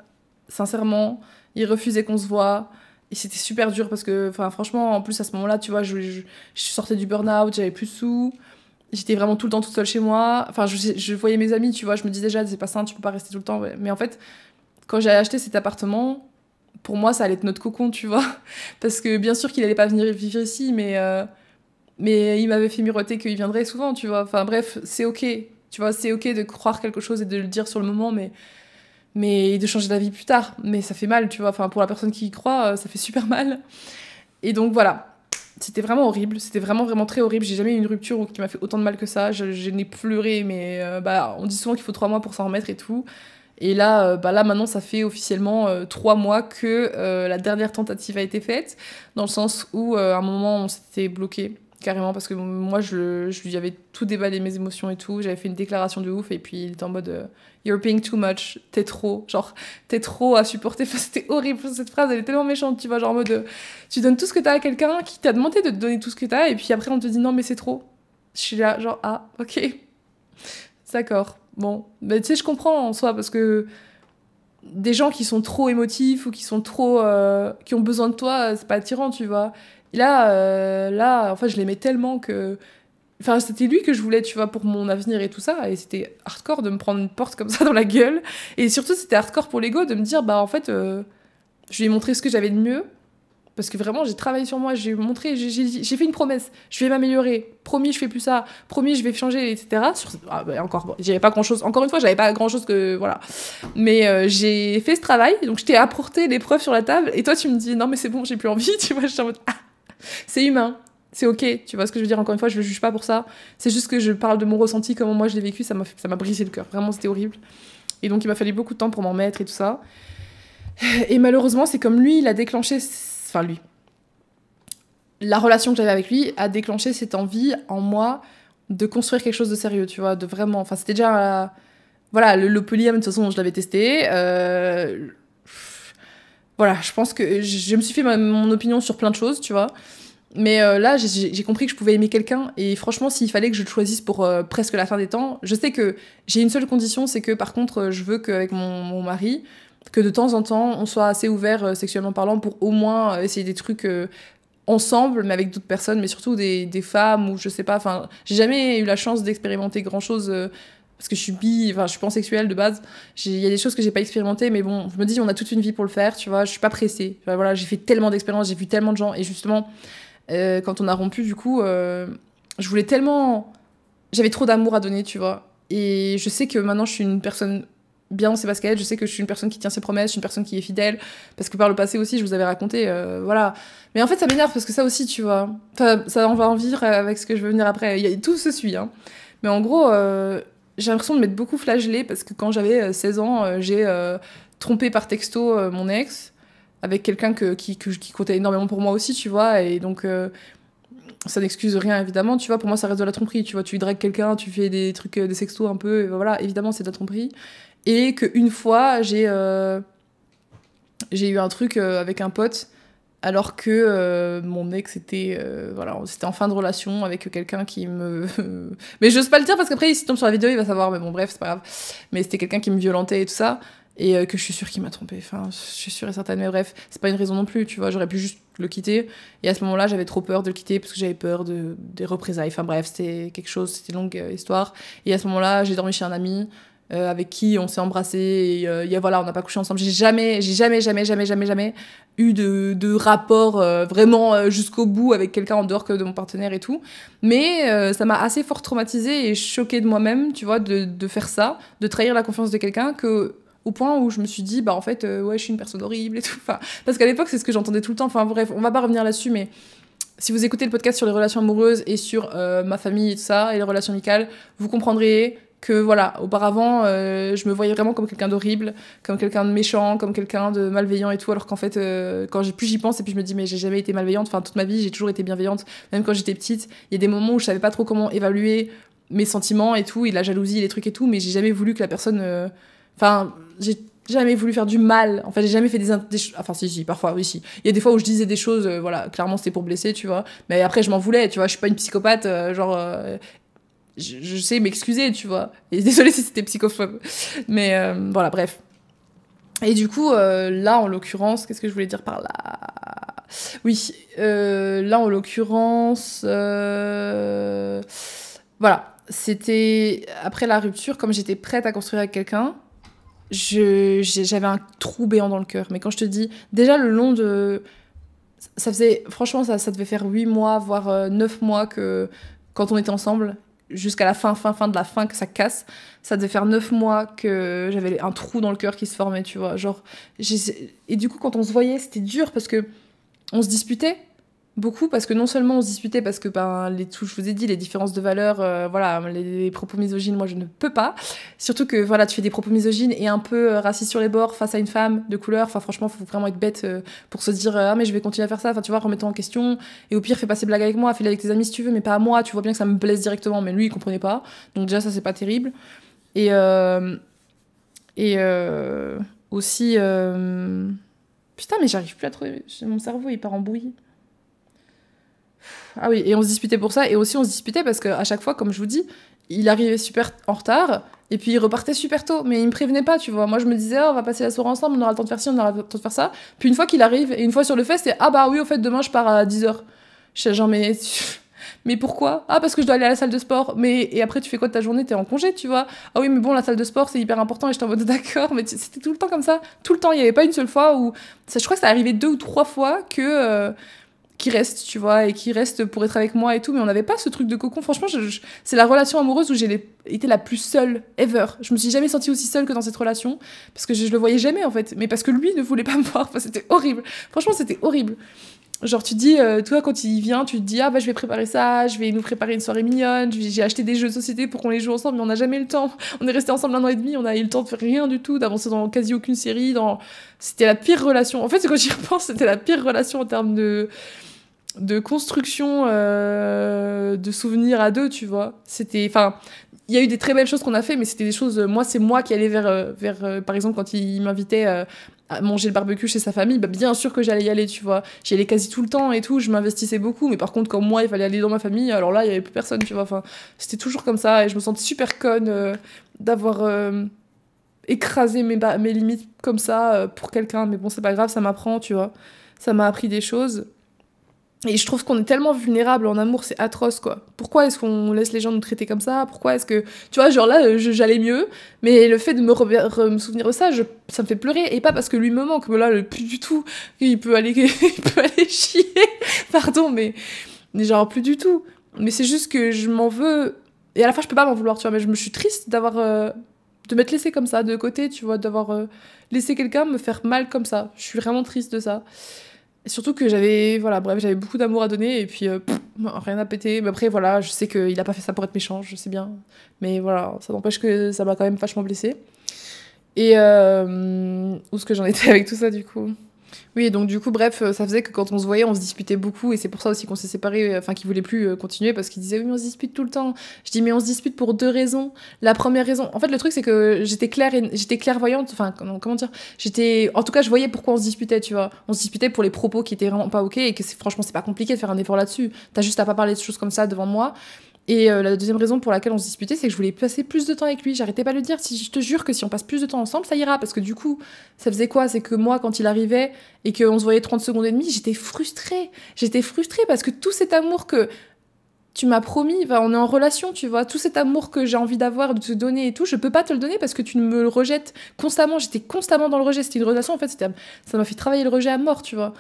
[SPEAKER 1] sincèrement il refusait qu'on se voit. Et c'était super dur parce que, enfin, franchement, en plus, à ce moment-là, tu vois, je, sortais du burn-out, j'avais plus de sous. J'étais vraiment tout le temps toute seule chez moi. Enfin, je, voyais mes amis, tu vois, je me disais déjà, c'est pas sain, tu peux pas rester tout le temps. Mais en fait, quand j'ai acheté cet appartement, pour moi, ça allait être notre cocon, tu vois. Parce que bien sûr qu'il allait pas venir vivre ici, mais, euh, mais il m'avait fait miroiter qu'il viendrait souvent, tu vois. Enfin, bref, c'est ok. Tu vois, c'est ok de croire quelque chose et de le dire sur le moment, mais mais de changer d'avis plus tard. Mais ça fait mal, tu vois. Enfin, pour la personne qui y croit, euh, ça fait super mal. Et donc voilà, c'était vraiment horrible, c'était vraiment vraiment très horrible. J'ai jamais eu une rupture qui m'a fait autant de mal que ça. Je, n'ai pleuré, mais euh, bah, on dit souvent qu'il faut trois mois pour s'en remettre et tout. Et là, euh, bah là maintenant, ça fait officiellement trois mois que la dernière tentative a été faite, dans le sens où à un moment on s'était bloqué carrément, parce que moi, je, lui avais tout déballé mes émotions et tout. J'avais fait une déclaration de ouf, et puis il était en mode euh, You're paying too much, t'es trop, genre, t'es trop à supporter. Enfin, c'était horrible, cette phrase, elle est tellement méchante, tu vois, genre en mode euh, Tu donnes tout ce que t'as à quelqu'un qui t'a demandé de te donner tout ce que t'as, et puis après, on te dit Non, mais c'est trop. Je suis là, genre, ah, ok. D'accord. Bon, mais tu sais, je comprends en soi, parce que des gens qui sont trop émotifs ou qui sont trop euh, qui ont besoin de toi c'est pas attirant tu vois Là, euh, là, en je l'aimais tellement que. Enfin, c'était lui que je voulais, tu vois, pour mon avenir et tout ça. Et c'était hardcore de me prendre une porte comme ça dans la gueule. Et surtout, c'était hardcore pour l'ego de me dire, bah, en fait, euh, je lui ai montré ce que j'avais de mieux. Parce que vraiment, j'ai travaillé sur moi, j'ai montré, j'ai fait une promesse. Je vais m'améliorer. Promis, je fais plus ça. Promis, je vais changer, etc. Ah, bah, encore, j'avais pas grand chose. Encore une fois, j'avais pas grand chose que. Voilà. Mais euh, j'ai fait ce travail. Donc, je t'ai apporté l'épreuve sur la table. Et toi, tu me dis, non, mais c'est bon, j'ai plus envie. Tu vois, je suis en mode. Ah. C'est humain, c'est ok, tu vois ce que je veux dire encore une fois, je le juge pas pour ça. C'est juste que je parle de mon ressenti, comment moi je l'ai vécu, ça m'a brisé le cœur. Vraiment, c'était horrible. Et donc il m'a fallu beaucoup de temps pour m'en mettre et tout ça. Et malheureusement, c'est comme lui, il a déclenché enfin lui. La relation que j'avais avec lui a déclenché cette envie en moi de construire quelque chose de sérieux, tu vois, de vraiment enfin c'était déjà voilà, le, le, polyam de toute façon, je l'avais testé. Euh, voilà, je pense que je, me suis fait mon opinion sur plein de choses, tu vois. Mais euh, là, j'ai compris que je pouvais aimer quelqu'un. Et franchement, s'il fallait que je le choisisse pour euh, presque la fin des temps, je sais que j'ai une seule condition, c'est que par contre, je veux qu'avec mon, mari, que de temps en temps, on soit assez ouvert euh, sexuellement parlant pour au moins essayer des trucs ensemble, mais avec d'autres personnes, mais surtout des, des, femmes ou je sais pas. Enfin, j'ai jamais eu la chance d'expérimenter grand chose parce que je suis bi, enfin, je suis pansexuelle de base. Il y a des choses que j'ai pas expérimentées, mais bon, je me dis, on a toute une vie pour le faire, tu vois. Je suis pas pressée. voilà, j'ai fait tellement d'expériences, j'ai vu tellement de gens, et justement, euh, quand on a rompu, du coup, euh, je voulais tellement, j'avais trop d'amour à donner, tu vois. Et je sais que maintenant, je suis une personne bien dans ses baskets, je sais que je suis une personne qui tient ses promesses, je suis une personne qui est fidèle, parce que par le passé aussi, je vous avais raconté, euh, voilà. Mais en fait, ça m'énerve, parce que ça aussi, tu vois, enfin, ça, en va en vivre avec ce que je veux venir après, Il y a, tout se suit, hein. Mais en gros, j'ai l'impression de m'être beaucoup flagellée parce que quand j'avais 16 euh, ans, euh, j'ai euh, trompé par texto mon ex avec quelqu'un que, qui, qui, comptait énormément pour moi aussi, tu vois. Et donc, ça n'excuse rien, évidemment. Tu vois, pour moi, ça reste de la tromperie. Tu vois, tu dragues quelqu'un, tu fais des trucs, des sextos un peu. Voilà, évidemment, c'est de la tromperie. Et qu'une fois, j'ai j'ai eu un truc avec un pote alors que euh, mon ex était euh, voilà c'était en fin de relation avec quelqu'un qui me mais je n'ose pas le dire parce qu'après il tombe sur la vidéo il va savoir mais bon bref c'est pas grave mais c'était quelqu'un qui me violentait et tout ça et euh, que je suis sûre qu'il m'a trompé enfin je suis sûre et certaine mais bref c'est pas une raison non plus tu vois j'aurais pu juste le quitter et à ce moment-là j'avais trop peur de le quitter parce que j'avais peur de des représailles enfin bref c'était quelque chose c'était une longue histoire et à ce moment-là j'ai dormi chez un ami euh, avec qui on s'est embrassé. Et, y euh, voilà, on n'a pas couché ensemble. J'ai jamais, j'ai jamais, jamais, jamais, jamais, jamais eu de, de rapport euh, vraiment jusqu'au bout avec quelqu'un en dehors que de mon partenaire et tout. Mais ça m'a assez fort traumatisée et choquée de moi-même, tu vois, de, de faire ça, de trahir la confiance de quelqu'un que au point où je me suis dit bah en fait ouais je suis une personne horrible et tout enfin parce qu'à l'époque c'est ce que j'entendais tout le temps enfin bref on va pas revenir là-dessus mais si vous écoutez le podcast sur les relations amoureuses et sur ma famille et tout ça, et les relations amicales, vous comprendrez que voilà, auparavant, euh, je me voyais vraiment comme quelqu'un d'horrible, comme quelqu'un de méchant, comme quelqu'un de malveillant et tout, alors qu'en fait, euh, quand plus j'y pense et puis je me dis, mais j'ai jamais été malveillante, enfin, toute ma vie, j'ai toujours été bienveillante, même quand j'étais petite, il y a des moments où je savais pas trop comment évaluer mes sentiments et tout, et la jalousie, les trucs et tout, mais j'ai jamais voulu que la personne. Euh, enfin, j'ai jamais voulu faire du mal. En fait, j'ai jamais fait des, enfin si si parfois oui si. Il y a des fois où je disais des choses euh, voilà, clairement c'était pour blesser, tu vois. Mais après je m'en voulais, tu vois, je suis pas une psychopathe genre je, sais m'excuser, tu vois. Et désolé si c'était psychophobe. Mais euh, voilà, bref. Et du coup, euh, là, en l'occurrence, qu'est-ce que je voulais dire par là Oui, euh, là, en l'occurrence, voilà, c'était après la rupture, comme j'étais prête à construire avec quelqu'un, j'avais un trou béant dans le cœur. Mais quand je te dis, déjà le long de... Ça faisait, franchement, ça, ça devait faire 8 mois, voire 9 mois que quand on était ensemble jusqu'à la fin, fin, fin de la fin que ça casse. Ça devait faire neuf mois que j'avais un trou dans le cœur qui se formait, tu vois. Genre, et du coup, quand on se voyait, c'était dur parce que on se disputait, beaucoup parce que non seulement on se disputait parce que ben les tout je vous ai dit les différences de valeurs euh, voilà les, propos misogynes moi je ne peux pas surtout que voilà tu fais des propos misogynes et un peu euh, raciste sur les bords face à une femme de couleur enfin franchement faut vraiment être bête euh, pour se dire ah mais je vais continuer à faire ça enfin tu vois remets en question et au pire fais passer ces blagues avec moi fais-les avec tes amis si tu veux mais pas à moi tu vois bien que ça me blesse directement mais lui il comprenait pas donc déjà ça c'est pas terrible et et aussi putain mais j'arrive plus à trouver mon cerveau il part en bouillie ah oui, et on se disputait pour ça. Et aussi, on se disputait parce qu'à chaque fois, comme je vous dis, il arrivait super en retard. Et puis il repartait super tôt, mais il me prévenait pas, tu vois. Moi je me disais, oh, on va passer la soirée ensemble, on aura le temps de faire ci, on aura le temps de faire ça. Puis une fois qu'il arrive, et une fois sur le fait, c'est ah bah oui, au fait, demain je pars à 10h. Je sais, genre, mais, pourquoi Ah, parce que je dois aller à la salle de sport. Mais et après, tu fais quoi de ta journée T'es en congé, tu vois Ah oui, mais bon, la salle de sport, c'est hyper important et je t'en mode d'accord. Mais c'était tout le temps comme ça. Tout le temps, il n'y avait pas une seule fois où. je crois que ça arrivait deux ou trois fois que. Euh, qui reste, tu vois, et qui reste pour être avec moi et tout. Mais on n'avait pas ce truc de cocon. Franchement, c'est la relation amoureuse où j'ai été la plus seule ever. Je me suis jamais sentie aussi seule que dans cette relation parce que je, le voyais jamais en fait. Mais parce que lui ne voulait pas me voir. c'était horrible. Franchement, c'était horrible. Genre, tu dis, euh, toi, quand il vient, tu te dis, ah bah, je vais préparer ça, je vais nous préparer une soirée mignonne, j'ai acheté des jeux de société pour qu'on les joue ensemble, mais on n'a jamais eu le temps. On est resté ensemble un an et demi, on a eu le temps de faire rien du tout, d'avancer dans quasi aucune série. Dans... C'était la pire relation. En fait, quand j'y pense c'était la pire relation en termes de de construction euh, de souvenirs à deux, tu vois. C'était, enfin, il y a eu des très belles choses qu'on a fait, mais c'était des choses. Euh, moi, c'est moi qui allais vers, euh, vers, par exemple, quand il m'invitait. à manger le barbecue chez sa famille, bah bien sûr que j'allais y aller, tu vois. J'y allais quasi tout le temps et tout, je m'investissais beaucoup, mais par contre, quand moi, il fallait aller dans ma famille, alors là, il y avait plus personne, tu vois. Enfin, c'était toujours comme ça et je me sentais super conne d'avoir écrasé mes, mes limites comme ça pour quelqu'un, mais bon, c'est pas grave, ça m'apprend, tu vois. Ça m'a appris des choses. Et je trouve qu'on est tellement vulnérable en amour, c'est atroce quoi. Pourquoi est-ce qu'on laisse les gens nous traiter comme ça Pourquoi est-ce que. Tu vois, genre là, euh, j'allais mieux, mais le fait de me, souvenir de ça, ça me fait pleurer. Et pas parce que lui me manque, mais là, le euh, plus du tout. Il peut aller, il peut aller chier. Pardon, mais. Mais genre, plus du tout. Mais c'est juste que je m'en veux. Et à la fin, je peux pas m'en vouloir, tu vois, mais je me suis triste d'avoir. Euh, de m'être laissé comme ça, de côté, tu vois, d'avoir laissé quelqu'un me faire mal comme ça. Je suis vraiment triste de ça surtout que j'avais, voilà, bref, j'avais beaucoup d'amour à donner et puis euh, rien à péter. Mais après, voilà, je sais qu'il n'a pas fait ça pour être méchant, je sais bien. Mais voilà, ça n'empêche que ça m'a quand même vachement blessée. Et euh, où est-ce que j'en étais avec tout ça du coup oui, donc du coup, bref, euh, ça faisait que quand on se voyait, on se disputait beaucoup, et c'est pour ça aussi qu'on s'est séparés, euh, enfin qu'il voulait plus euh, continuer, parce qu'il disait oui, mais on se dispute tout le temps. Je dis mais on se dispute pour deux raisons. La première raison, en fait, le truc c'est que j'étais claire, et... j'étais clairvoyante, enfin comment dire, j'étais, en tout cas, je voyais pourquoi on se disputait, tu vois. On se disputait pour les propos qui étaient vraiment pas ok, et que franchement c'est pas compliqué de faire un effort là-dessus. T'as juste à pas parler de choses comme ça devant moi. Et euh, la deuxième raison pour laquelle on se disputait, c'est que je voulais passer plus de temps avec lui. J'arrêtais pas de le dire. Si je te jure que si on passe plus de temps ensemble, ça ira. Parce que du coup, ça faisait quoi C'est que moi, quand il arrivait et qu'on se voyait 30 secondes et demie, j'étais frustrée. J'étais frustrée parce que tout cet amour que tu m'as promis, on est en relation, tu vois, tout cet amour que j'ai envie d'avoir, de te donner et tout, je peux pas te le donner parce que tu me le rejettes constamment. J'étais constamment dans le rejet. C'était une relation, en fait, ça m'a fait travailler le rejet à mort, tu vois.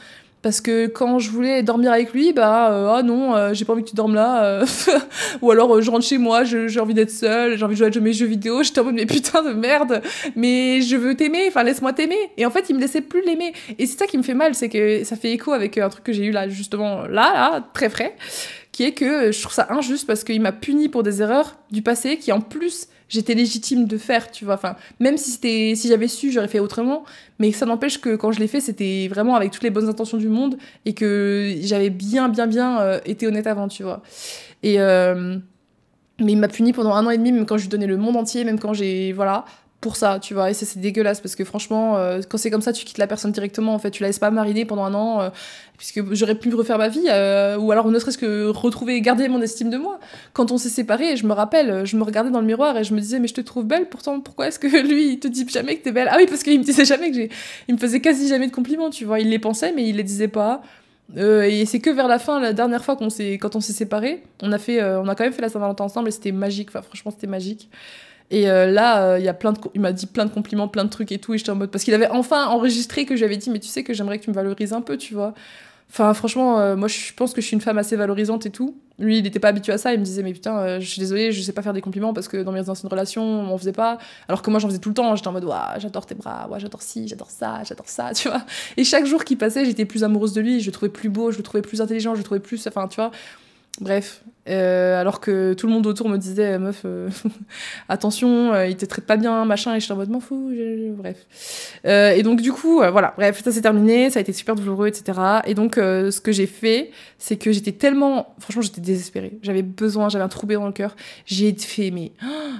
[SPEAKER 1] Parce que quand je voulais dormir avec lui, bah oh non, euh, j'ai pas envie que tu dormes là. Euh. ou alors je rentre chez moi, j'ai envie d'être seule, j'ai envie de jouer à mes jeux vidéo, j'étais en mode mais putain de merde, mais je veux t'aimer, enfin laisse-moi t'aimer. Et en fait, il me laissait plus l'aimer. Et c'est ça qui me fait mal, c'est que ça fait écho avec un truc que j'ai eu là justement là là très frais, qui est que je trouve ça injuste parce qu'il m'a puni pour des erreurs du passé qui en plus j'étais légitime de faire, tu vois. Enfin, même si c'était, si j'avais su, j'aurais fait autrement. Mais ça n'empêche que quand je l'ai fait, c'était vraiment avec toutes les bonnes intentions du monde et que j'avais bien, bien, bien euh, été honnête avant, tu vois. Et euh, mais il m'a puni pendant un an et demi, même quand je lui donnais le monde entier, même quand j'ai, voilà, pour ça, tu vois. Et c'est dégueulasse parce que franchement, euh, quand c'est comme ça, tu quittes la personne directement. En fait, tu la laisses pas mariner pendant un an, euh, puisque j'aurais pu refaire ma vie, euh, ou alors on ne serait-ce que retrouver, garder mon estime de moi. Quand on s'est séparés, je me rappelle, je me regardais dans le miroir et je me disais, mais je te trouve belle, pourtant pourquoi est-ce que lui il te dit jamais que t'es belle Ah oui, parce qu'il me disait jamais que j'ai, il me faisait quasi jamais de compliments, tu vois. Il les pensait, mais il les disait pas. et c'est que vers la fin, la dernière fois qu'on s'est, quand on s'est séparés, on a fait, on a quand même fait la Saint-Valentin ensemble et c'était magique. Enfin, franchement, c'était magique. Et euh, là, euh, il y a plein de, il m'a dit plein de compliments, plein de trucs et tout. Et j'étais en mode parce qu'il avait enfin enregistré que j'avais dit, mais tu sais que j'aimerais que tu me valorises un peu, tu vois. Enfin, franchement, euh, moi, je pense que je suis une femme assez valorisante et tout. Lui, il n'était pas habitué à ça. Il me disait, mais putain, je suis désolée, je sais pas faire des compliments parce que dans mes anciennes relations, on faisait pas. Alors que moi, j'en faisais tout le temps. Hein, j'étais en mode, ouah, j'adore tes bras, ouah, j'adore ci, j'adore ça, j'adore ça, tu vois. Et chaque jour qui passait, j'étais plus amoureuse de lui. Je le trouvais plus beau, je le trouvais plus intelligent, je le trouvais plus. Enfin, tu vois. Bref. Euh, alors que tout le monde autour me disait, meuf, euh, attention, euh, il te traite pas bien, machin, et je suis en mode, m'en fous, bref. et donc, du coup, voilà, bref, ça s'est terminé, ça a été super douloureux, etc. Et donc, ce que j'ai fait, c'est que j'étais tellement, franchement, j'étais désespérée. J'avais besoin, j'avais un trou dans le cœur. J'ai fait,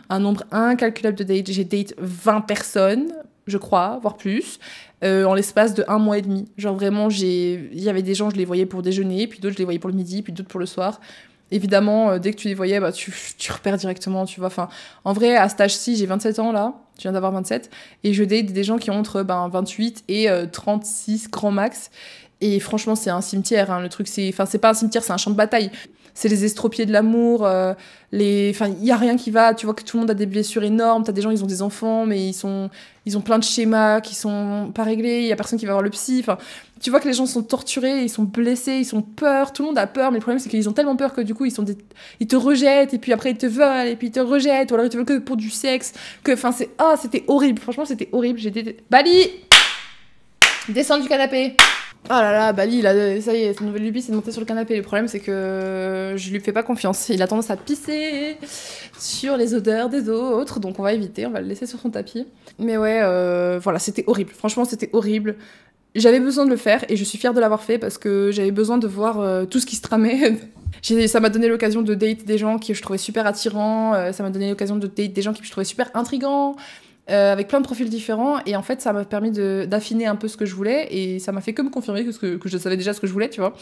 [SPEAKER 1] un nombre incalculable de dates. J'ai date 20 personnes, je crois, voire plus. Euh, en l'espace de un mois et demi. Genre vraiment, j'ai, il y avait des gens, je les voyais pour déjeuner, puis d'autres, je les voyais pour le midi, puis d'autres pour le soir. Évidemment, euh, dès que tu les voyais, bah, tu, tu repères directement, tu vois. Enfin, en vrai, à cet âge-ci, j'ai 27 ans là, je viens d'avoir 27, et je date des gens qui ont entre ben, 28 et 36 euh, grand max. Et franchement, c'est un cimetière. Hein. Le truc, c'est, enfin, c'est pas un cimetière, c'est un champ de bataille. C'est les estropiés de l'amour. Euh, les, enfin, il y a rien qui va. Tu vois que tout le monde a des blessures énormes. T'as des gens, ils ont des enfants, mais ils sont, ils ont plein de schémas qui sont pas réglés. Il y a personne qui va voir le psy. Enfin, tu vois que les gens sont torturés, ils sont blessés, ils sont peur. Tout le monde a peur, mais le problème, c'est qu'ils ont tellement peur que du coup, ils sont, des... ils te rejettent et puis après ils te veulent et puis ils te rejettent ou alors ils te veulent que pour du sexe. Que, enfin, c'est, ah, c'était horrible. Franchement, c'était horrible. J'étais, Bali, descends du canapé oh là là, Bali, il a, ça y est, sa nouvelle lubie, c'est de monter sur le canapé. Le problème, c'est que je lui fais pas confiance. Il a tendance à pisser sur les odeurs des autres, donc on va éviter, on va le laisser sur son tapis. Mais ouais, euh, voilà, c'était horrible. Franchement, c'était horrible. J'avais besoin de le faire et je suis fière de l'avoir fait parce que j'avais besoin de voir euh, tout ce qui se tramait. ça m'a donné l'occasion de date des gens qui je trouvais super attirants, euh, ça m'a donné l'occasion de date des gens qui je trouvais super intrigants. Euh, avec plein de profils différents. Et en fait, ça m'a permis d'affiner un peu ce que je voulais. Et ça m'a fait que me confirmer que, je savais déjà ce que je voulais, tu vois.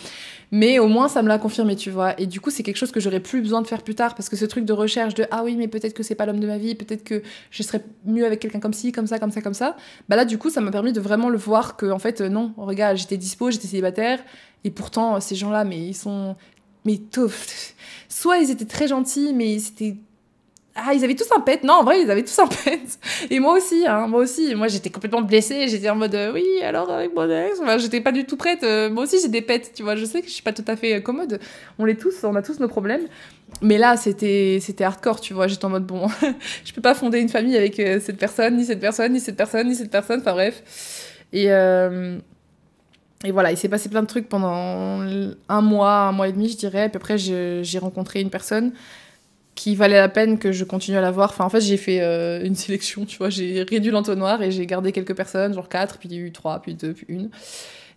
[SPEAKER 1] Mais au moins, ça me l'a confirmé, tu vois. Et du coup, c'est quelque chose que j'aurais plus besoin de faire plus tard. Parce que ce truc de recherche de Ah oui, mais peut-être que c'est pas l'homme de ma vie, peut-être que je serais mieux avec quelqu'un comme ci, comme ça, comme ça, comme ça. Bah là, du coup, ça m'a permis de vraiment le voir que, en fait, euh, non, regarde, j'étais dispo, j'étais célibataire. Et pourtant, ces gens-là, mais ils sont. Mais soit ils étaient très gentils, mais c'était ah, ils avaient tous un pet. Non, en vrai, ils avaient tous un pet. Et moi aussi, hein, moi aussi. Moi, j'étais complètement blessée. J'étais en mode, euh, oui, alors avec mon ex, enfin, j'étais pas du tout prête. Euh, moi aussi, j'ai des pets, tu vois. Je sais que je suis pas tout à fait euh, commode. On les tous, on a tous nos problèmes. Mais là, c'était, c'était hardcore, tu vois. J'étais en mode, bon, je peux pas fonder une famille avec cette personne, ni cette personne, ni cette personne, ni cette personne. Enfin, bref. Et, et voilà, il s'est passé plein de trucs pendant un mois, un mois et demi, je dirais. À peu près, j'ai rencontré une personne qui valait la peine que je continue à la voir. Enfin, en fait, j'ai fait euh, une sélection, tu vois. J'ai réduit l'entonnoir et j'ai gardé quelques personnes, genre 4, puis il y a eu 3, puis 2, puis une.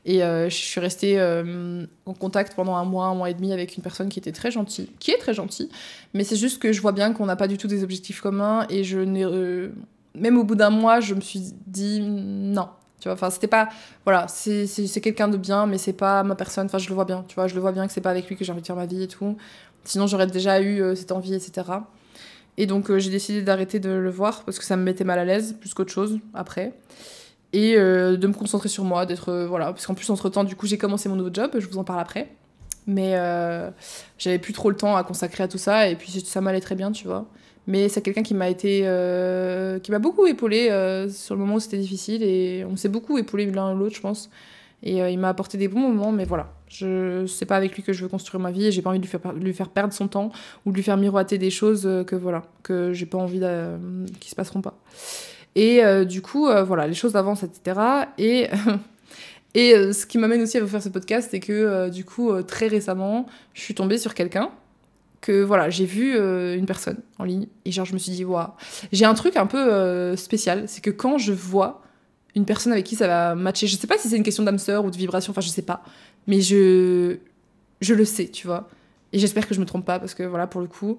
[SPEAKER 1] Et euh, je suis restée euh, en contact pendant un mois, un mois et demi avec une personne qui était très gentille, qui est très gentille, mais c'est juste que je vois bien qu'on n'a pas du tout des objectifs communs et je n'ai. même au bout d'un mois, je me suis dit non. Tu vois, enfin, c'était pas. Voilà, c'est quelqu'un de bien, mais c'est pas ma personne. Enfin, je le vois bien, tu vois, je le vois bien que c'est pas avec lui que j'ai envie de faire ma vie et tout. Sinon, j'aurais déjà eu euh, cette envie, etc. Et donc, euh, j'ai décidé d'arrêter de le voir parce que ça me mettait mal à l'aise, plus qu'autre chose, après. Et euh, de me concentrer sur moi, d'être. voilà. Parce qu'en plus, entre-temps, du coup, j'ai commencé mon nouveau job, je vous en parle après. Mais j'avais plus trop le temps à consacrer à tout ça, et puis ça m'allait très bien, tu vois. Mais c'est quelqu'un qui m'a été. qui m'a beaucoup épaulé sur le moment où c'était difficile, et on s'est beaucoup épaulé l'un l'autre, je pense. Et euh, il m'a apporté des bons moments, mais voilà, je sais pas avec lui que je veux construire ma vie et j'ai pas envie de lui faire, lui faire, perdre son temps ou de lui faire miroiter des choses euh, que voilà, que j'ai pas envie de, euh, qui se passeront pas. Et du coup, voilà, les choses avancent, etc. Et, et ce qui m'amène aussi à vous faire ce podcast, c'est que du coup, très récemment, je suis tombée sur quelqu'un que voilà, j'ai vu une personne en ligne et genre je me suis dit voilà j'ai un truc un peu spécial, c'est que quand je vois une personne avec qui ça va matcher. Je sais pas si c'est une question d'âme sœur ou de vibration, enfin je sais pas. Mais je, je le sais, tu vois. Et j'espère que je me trompe pas parce que voilà, pour le coup.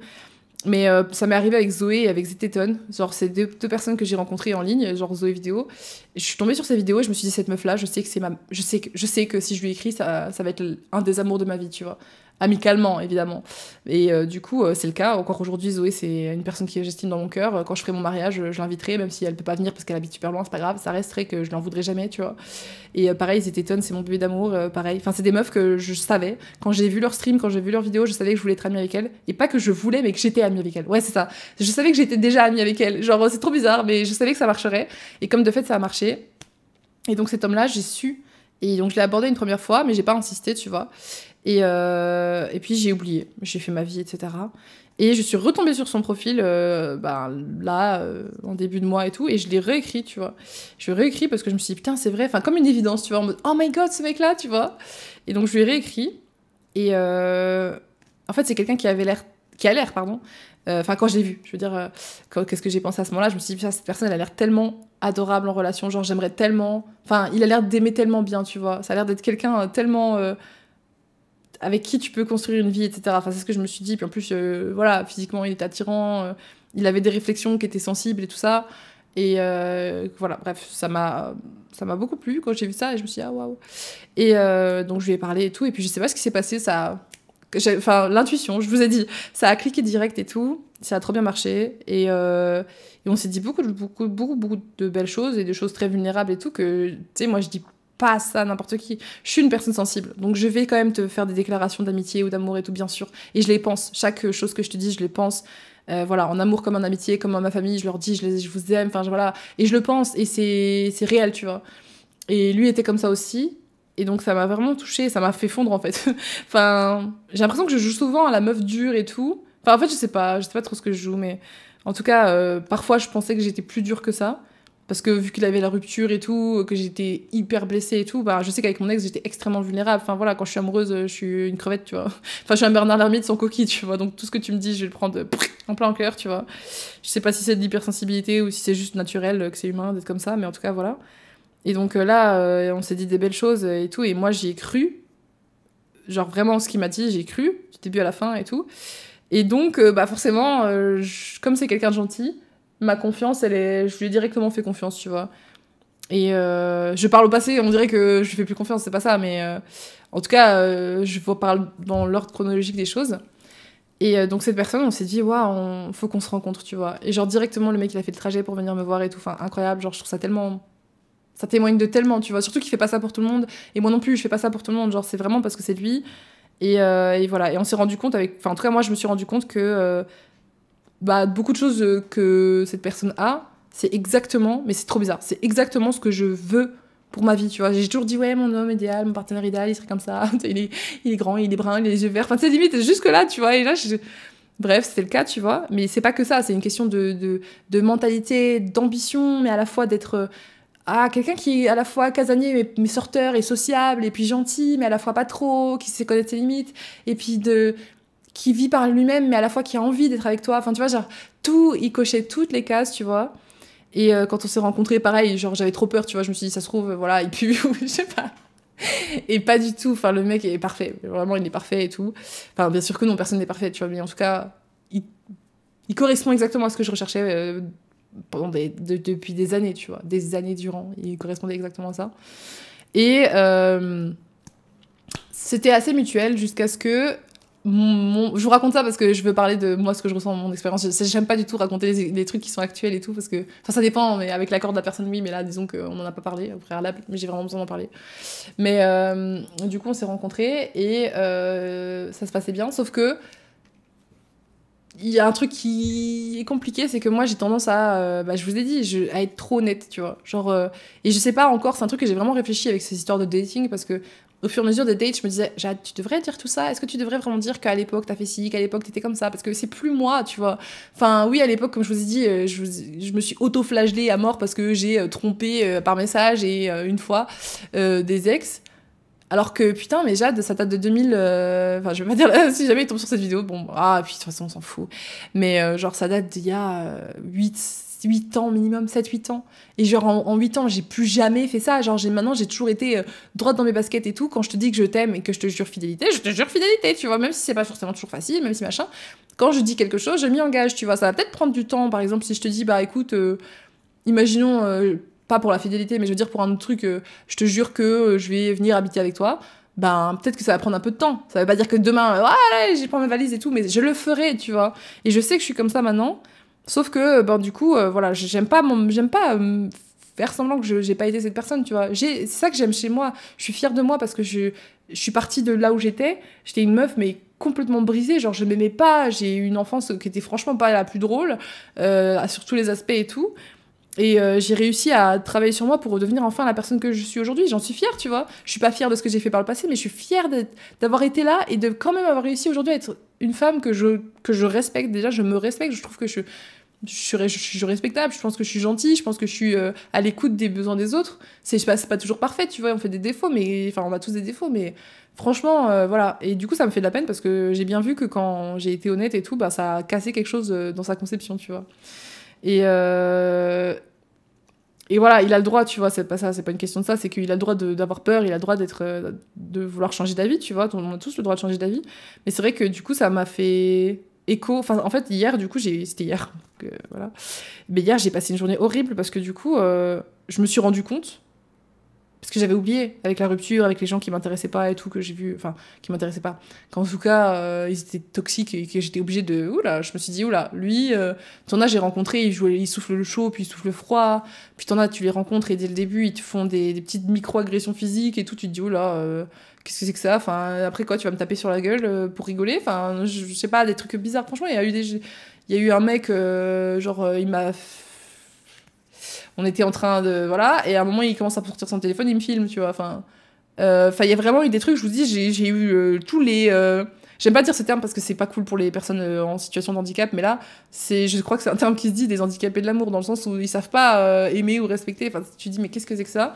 [SPEAKER 1] Mais euh, ça m'est arrivé avec Zoé et avec Zeteton. Genre, c'est deux, personnes que j'ai rencontrées en ligne, genre Zoé vidéo. Et je suis tombée sur sa vidéo et je me suis dit, cette meuf-là, je sais que c'est ma... Je sais que, je sais que si je lui écris, ça, ça va être un des amours de ma vie, tu vois amicalement évidemment. Et euh, du coup, euh, c'est le cas. Encore aujourd'hui, Zoé, c'est une personne que j'estime dans mon cœur. Euh, quand je ferai mon mariage, je, l'inviterai, même si elle peut pas venir parce qu'elle habite super loin, c'est pas grave, ça resterait que je n'en voudrais jamais, tu vois. Et pareil, étaient tonnes. c'est mon bébé d'amour, pareil. Enfin, c'est des meufs que je savais. Quand j'ai vu leur stream, quand j'ai vu leur vidéo, je savais que je voulais être amie avec elles. Et pas que je voulais, mais que j'étais amie avec elles. Ouais, c'est ça. Je savais que j'étais déjà amie avec elles. Genre, c'est trop bizarre, mais je savais que ça marcherait. Et comme de fait, ça a marché. Et donc cet homme-là, j'ai su. Et donc je l'ai abordé une première fois, mais j'ai pas insisté, tu vois. Euh, et, puis j'ai oublié, j'ai fait ma vie, etc. Et je suis retombée sur son profil euh, bah, là, euh, en début de mois et tout, et je l'ai réécrit, tu vois. Je l'ai réécrit parce que je me suis dit, putain, c'est vrai, enfin, comme une évidence, tu vois, oh my god, ce mec-là, tu vois. Et donc je lui ai réécrit, et en fait, c'est quelqu'un qui avait l'air, qui a l'air, pardon, enfin, quand je l'ai vu, je veux dire, qu'est-ce que j'ai pensé à ce moment-là, je me suis dit, putain, cette personne, elle a l'air tellement adorable en relation, genre, j'aimerais tellement, enfin, il a l'air d'aimer tellement bien, tu vois. Ça a l'air d'être quelqu'un tellement avec qui tu peux construire une vie, etc. Enfin, c'est ce que je me suis dit. Puis en plus, euh, voilà, physiquement, il était attirant, euh, il avait des réflexions qui étaient sensibles et tout ça. Et euh, voilà, bref, ça m'a ça m'a beaucoup plu quand j'ai vu ça et je me suis dit, ah waouh. Et donc, je lui ai parlé et tout. Et puis, je sais pas ce qui s'est passé, ça. Enfin, l'intuition, je vous ai dit, ça a cliqué direct et tout. Ça a trop bien marché. Et, et on s'est dit beaucoup, beaucoup, beaucoup, beaucoup de belles choses et des choses très vulnérables et tout. Que, tu sais, moi, je dis pas ça n'importe qui. Je suis une personne sensible, donc je vais quand même te faire des déclarations d'amitié ou d'amour et tout, bien sûr. Et je les pense. Chaque euh, chose que je te dis, je les pense. Euh, voilà, en amour comme en amitié, comme en ma famille, je leur dis, je, je vous aime, enfin voilà. Et je le pense, et c'est réel, tu vois. Et lui était comme ça aussi. Et donc ça m'a vraiment touchée, ça m'a fait fondre en fait. enfin, j'ai l'impression que je joue souvent à la meuf dure et tout. Enfin, en fait, je sais pas, je sais pas trop ce que je joue, mais en tout cas, euh, parfois je pensais que j'étais plus dure que ça. Parce que vu qu'il avait la rupture et tout, que j'étais hyper blessée et tout, bah, je sais qu'avec mon ex, j'étais extrêmement vulnérable. Enfin voilà, quand je suis amoureuse, je suis une crevette, tu vois. Enfin, je suis un Bernard Lermite sans coquille, tu vois. Donc tout ce que tu me dis, je vais le prendre euh, en plein cœur, tu vois. Je sais pas si c'est de l'hypersensibilité ou si c'est juste naturel, euh, que c'est humain d'être comme ça, mais en tout cas, voilà. Et donc euh, là, on s'est dit des belles choses et tout. Et moi, j'y ai cru. Genre vraiment, ce qu'il m'a dit, j'y ai cru, j'étais début à la fin et tout. Et donc, bah forcément, comme c'est quelqu'un de gentil, ma confiance, elle est... je lui ai directement fait confiance, tu vois. Et euh, je parle au passé, on dirait que je lui fais plus confiance, c'est pas ça, mais euh, en tout cas, euh, je vous parle dans l'ordre chronologique des choses. Et donc cette personne, on s'est dit, waouh, faut qu'on se rencontre, tu vois. Et genre directement, le mec, il a fait le trajet pour venir me voir et tout, enfin incroyable, genre je trouve ça tellement... Ça témoigne de tellement, tu vois. Surtout qu'il fait pas ça pour tout le monde, et moi non plus, je fais pas ça pour tout le monde, genre c'est vraiment parce que c'est lui. Et, voilà, et on s'est rendu compte avec... Enfin en tout cas, moi, je me suis rendu compte que bah, beaucoup de choses euh, que cette personne a, c'est exactement, mais c'est trop bizarre, c'est exactement ce que je veux pour ma vie, tu vois. J'ai toujours dit, ouais, mon homme idéal, mon partenaire idéal, il serait comme ça. il, est, grand, il est brun, il a les yeux verts. Enfin, c'est limite, jusque-là, tu vois. Et là, Bref, c'était le cas, tu vois. Mais c'est pas que ça, c'est une question de, de, de mentalité, d'ambition, mais à la fois d'être. Euh, ah, quelqu'un qui est à la fois casanier mais, sorteur et sociable, et puis gentil, mais à la fois pas trop, qui sait connaître ses limites, et puis de, qui vit par lui-même, mais à la fois qui a envie d'être avec toi. Enfin, tu vois, genre, tout, il cochait toutes les cases, tu vois. Et euh, quand on s'est rencontrés, pareil, genre, j'avais trop peur, tu vois. Je me suis dit, ça se trouve, voilà, il pue, ou je sais pas. Et pas du tout. Enfin, le mec est parfait. Vraiment, il est parfait et tout. Enfin, bien sûr que non, personne n'est parfait, tu vois. Mais en tout cas, il, correspond exactement à ce que je recherchais euh, pendant des, depuis des années, tu vois. Des années durant. Il correspondait exactement à ça. Et. Euh, c'était assez mutuel jusqu'à ce que je vous raconte ça parce que je veux parler de moi, ce que je ressens, mon expérience. J'aime pas du tout raconter les, trucs qui sont actuels et tout, parce que. ça dépend, mais avec l'accord de la personne, oui, mais là, disons qu'on en a pas parlé au préalable, mais j'ai vraiment besoin d'en parler. Mais euh, du coup, on s'est rencontrés et euh, ça se passait bien, sauf que. Il y a un truc qui est compliqué, c'est que moi j'ai tendance à, euh, bah, je vous ai dit, à être trop honnête, tu vois. Genre, et je sais pas encore, c'est un truc que j'ai vraiment réfléchi avec ces histoires de dating, parce que au fur et à mesure des dates, je me disais, Jade, tu devrais dire tout ça Est-ce que tu devrais vraiment dire qu'à l'époque, t'as fait ci, qu'à l'époque, t'étais comme ça Parce que c'est plus moi, tu vois. Enfin, oui, à l'époque, comme je vous ai dit, euh, je, me suis auto-flagellée à mort parce que j'ai euh, trompé euh, par message et une fois des ex. Alors que putain, mais Jade, ça date de 2000. Enfin, je vais pas dire si jamais il tombe sur cette vidéo. Bon, ah, puis de toute façon, on s'en fout. Mais genre, ça date d'il y a 8, 8 ans minimum, 7-8 ans. Et genre en, en 8 ans, j'ai plus jamais fait ça. Genre maintenant, j'ai toujours été euh, droite dans mes baskets et tout. Quand je te dis que je t'aime et que je te jure fidélité, je te jure fidélité, tu vois, même si c'est pas forcément toujours facile, même si machin. Quand je dis quelque chose, je m'y engage, tu vois. Ça va peut-être prendre du temps. Par exemple, si je te dis, bah écoute, euh, imaginons, euh, pas pour la fidélité, mais je veux dire pour un autre truc, je te jure que je vais venir habiter avec toi ben peut-être que ça va prendre un peu de temps. Ça veut pas dire que demain, ouais, oh, j'ai pris ma valise et tout, mais je le ferai, tu vois. Et je sais que je suis comme ça maintenant. Sauf que, euh, ben, du coup, euh, voilà, j'aime pas, j'aime pas euh, faire semblant que j'ai pas été cette personne, tu vois. C'est ça que j'aime chez moi. Je suis fière de moi parce que je, je suis partie de là où j'étais. J'étais une meuf, mais complètement brisée. Genre, je m'aimais pas. J'ai eu une enfance qui était franchement pas la plus drôle, sur tous les aspects et tout. Et j'ai réussi à travailler sur moi pour redevenir enfin la personne que je suis aujourd'hui. J'en suis fière, tu vois. Je suis pas fière de ce que j'ai fait par le passé, mais je suis fière d'avoir été là et de quand même avoir réussi aujourd'hui à être une femme que je, que je respecte déjà, je me respecte, je trouve que je, je, suis respectable, je pense que je suis gentille, je pense que je suis euh, à l'écoute des besoins des autres. C'est pas, pas toujours parfait, tu vois, on fait des défauts, mais enfin, on a tous des défauts, mais franchement, euh, voilà. Et du coup, ça me fait de la peine parce que j'ai bien vu que quand j'ai été honnête et tout, bah, ça a cassé quelque chose euh, dans sa conception, tu vois. Et, et voilà, il a le droit, tu vois, c'est pas ça, c'est pas une question de ça, c'est qu'il a le droit d'avoir peur, il a le droit d'être, euh, de vouloir changer d'avis, tu vois, on a tous le droit de changer d'avis. Mais c'est vrai que du coup, ça m'a fait écho. Enfin, en fait, hier, du coup, j'ai, c'était hier, euh, voilà. Mais hier, j'ai passé une journée horrible parce que du coup, euh, je me suis rendu compte parce que j'avais oublié avec la rupture, avec les gens qui m'intéressaient pas et tout que j'ai vu, enfin qui m'intéressaient pas. Qu'en tout cas euh, ils étaient toxiques et que j'étais obligée de oula, je me suis dit oula, lui, euh, t'en as j'ai rencontré, il il souffle le chaud puis il souffle le froid, puis t'en as tu les rencontres et dès le début ils te font des, petites micro agressions physiques et tout, tu te dis oula. Euh, qu'est-ce que c'est que ça Enfin, après quoi, tu vas me taper sur la gueule euh, pour rigoler Enfin, je, je sais pas, des trucs bizarres. Franchement, il y a eu des, il y a eu un mec, genre, il m'a on était en train de. Voilà, et à un moment, il commence à sortir son téléphone, il me filme, tu vois. Enfin, euh, il y a vraiment eu des trucs, je vous dis, j'ai eu euh, tous les. Euh, j'aime pas dire ce terme parce que c'est pas cool pour les personnes en situation de handicap, mais là, c'est, je crois que c'est un terme qui se dit des handicapés de l'amour, dans le sens où ils savent pas aimer ou respecter. Enfin, tu dis, mais qu'est-ce que c'est que ça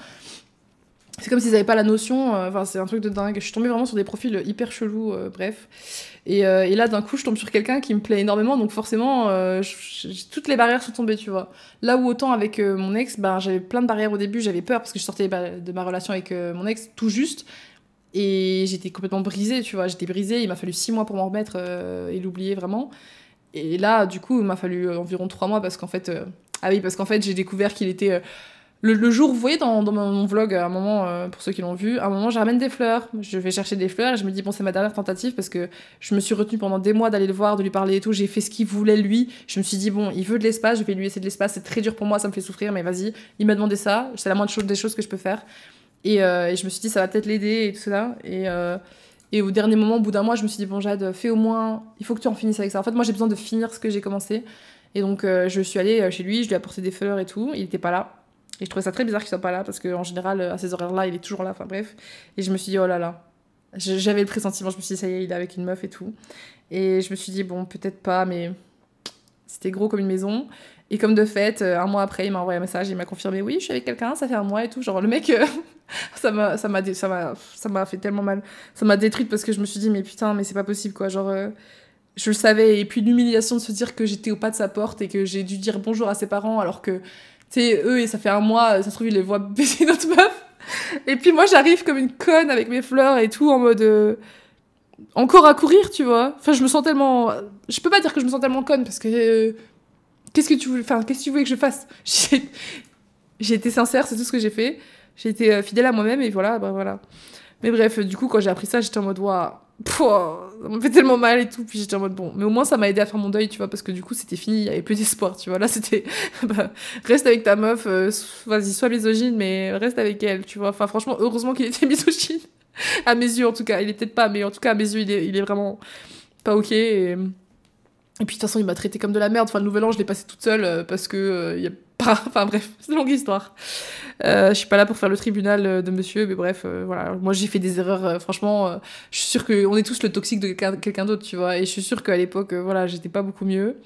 [SPEAKER 1] c'est comme s'ils n'avaient pas la notion, euh, enfin c'est un truc de dingue. Je suis tombée vraiment sur des profils hyper chelous, euh, bref. Euh, et, là d'un coup je tombe sur quelqu'un qui me plaît énormément, donc forcément toutes les barrières sont tombées, tu vois. Là où autant avec mon ex, ben, j'avais plein de barrières au début, j'avais peur parce que je sortais bah, de ma relation avec mon ex tout juste. Et j'étais complètement brisée, tu vois. J'étais brisée, il m'a fallu six mois pour m'en remettre et l'oublier vraiment. Et là du coup il m'a fallu environ trois mois parce qu'en fait... ah oui, parce qu'en fait j'ai découvert qu'il était le, jour, vous voyez dans, mon vlog, à un moment, euh, pour ceux qui l'ont vu, à un moment, je ramène des fleurs. Je vais chercher des fleurs et je me dis, bon, c'est ma dernière tentative parce que je me suis retenue pendant des mois d'aller le voir, de lui parler et tout. J'ai fait ce qu'il voulait, lui. Je me suis dit, bon, il veut de l'espace, je vais lui laisser de l'espace. C'est très dur pour moi, ça me fait souffrir, mais vas-y, il m'a demandé ça. C'est la moindre chose des choses que je peux faire. Et, euh, je me suis dit, ça va peut-être l'aider et tout cela. Euh, et, au dernier moment, au bout d'un mois, je me suis dit, bon, Jade, fais au moins, il faut que tu en finisses avec ça. En fait, moi, j'ai besoin de finir ce que j'ai commencé. Et donc, je suis allée chez lui, je lui ai apporté des fleurs et tout. Il n'était pas là. Et je trouvais ça très bizarre qu'il soit pas là parce qu'en général, euh, à ces horaires-là, il est toujours là. Enfin bref. Et je me suis dit, oh là là. J'avais le pressentiment, je me suis dit, ça y est, il est avec une meuf et tout. Et je me suis dit, bon, peut-être pas, mais c'était gros comme une maison. Et comme de fait, euh, un mois après, il m'a envoyé un message, il m'a confirmé, oui, je suis avec quelqu'un, ça fait un mois et tout. Genre, le mec, euh, ça m'a ça m'a fait tellement mal. Ça m'a détruite parce que je me suis dit, mais putain, mais c'est pas possible, quoi. Genre, je le savais. Et puis l'humiliation de se dire que j'étais au pas de sa porte et que j'ai dû dire bonjour à ses parents alors que tu eux, et ça fait un mois, euh, ça se trouve, ils les voient baiser notre meuf. Et puis moi, j'arrive comme une conne avec mes fleurs et tout, en mode. Euh, encore à courir, tu vois. Enfin, je me sens tellement. Je peux pas dire que je me sens tellement conne parce que. Euh, qu'est-ce que tu voulais. Enfin, qu'est-ce que tu voulais que je fasse J'ai été sincère, c'est tout ce que j'ai fait. J'ai été fidèle à moi-même et voilà, bah voilà. Mais bref, du coup, quand j'ai appris ça, j'étais en mode, waouh, Pff, ça me fait tellement mal et tout. Puis j'étais en mode bon, mais au moins ça m'a aidé à faire mon deuil, tu vois, parce que du coup c'était fini, il n'y avait plus d'espoir, tu vois. Là c'était bah, reste avec ta meuf, euh, vas-y, sois misogyne, mais reste avec elle, tu vois. Enfin, franchement, heureusement qu'il était misogyne, à mes yeux en tout cas. Il était peut-être pas, mais en tout cas, à mes yeux, il est, vraiment pas ok. Et... Et puis de toute façon, il m'a traité comme de la merde. Enfin, le nouvel an, je l'ai passé toute seule euh, parce que euh, il y a enfin bref, c'est une longue histoire. Euh, je suis pas là pour faire le tribunal euh, de monsieur, mais bref, euh, voilà. Moi, j'ai fait des erreurs. Euh, franchement, je suis sûre qu'on est tous le toxique de quelqu'un d'autre, tu vois. Et je suis sûre qu'à l'époque, voilà, j'étais pas beaucoup mieux.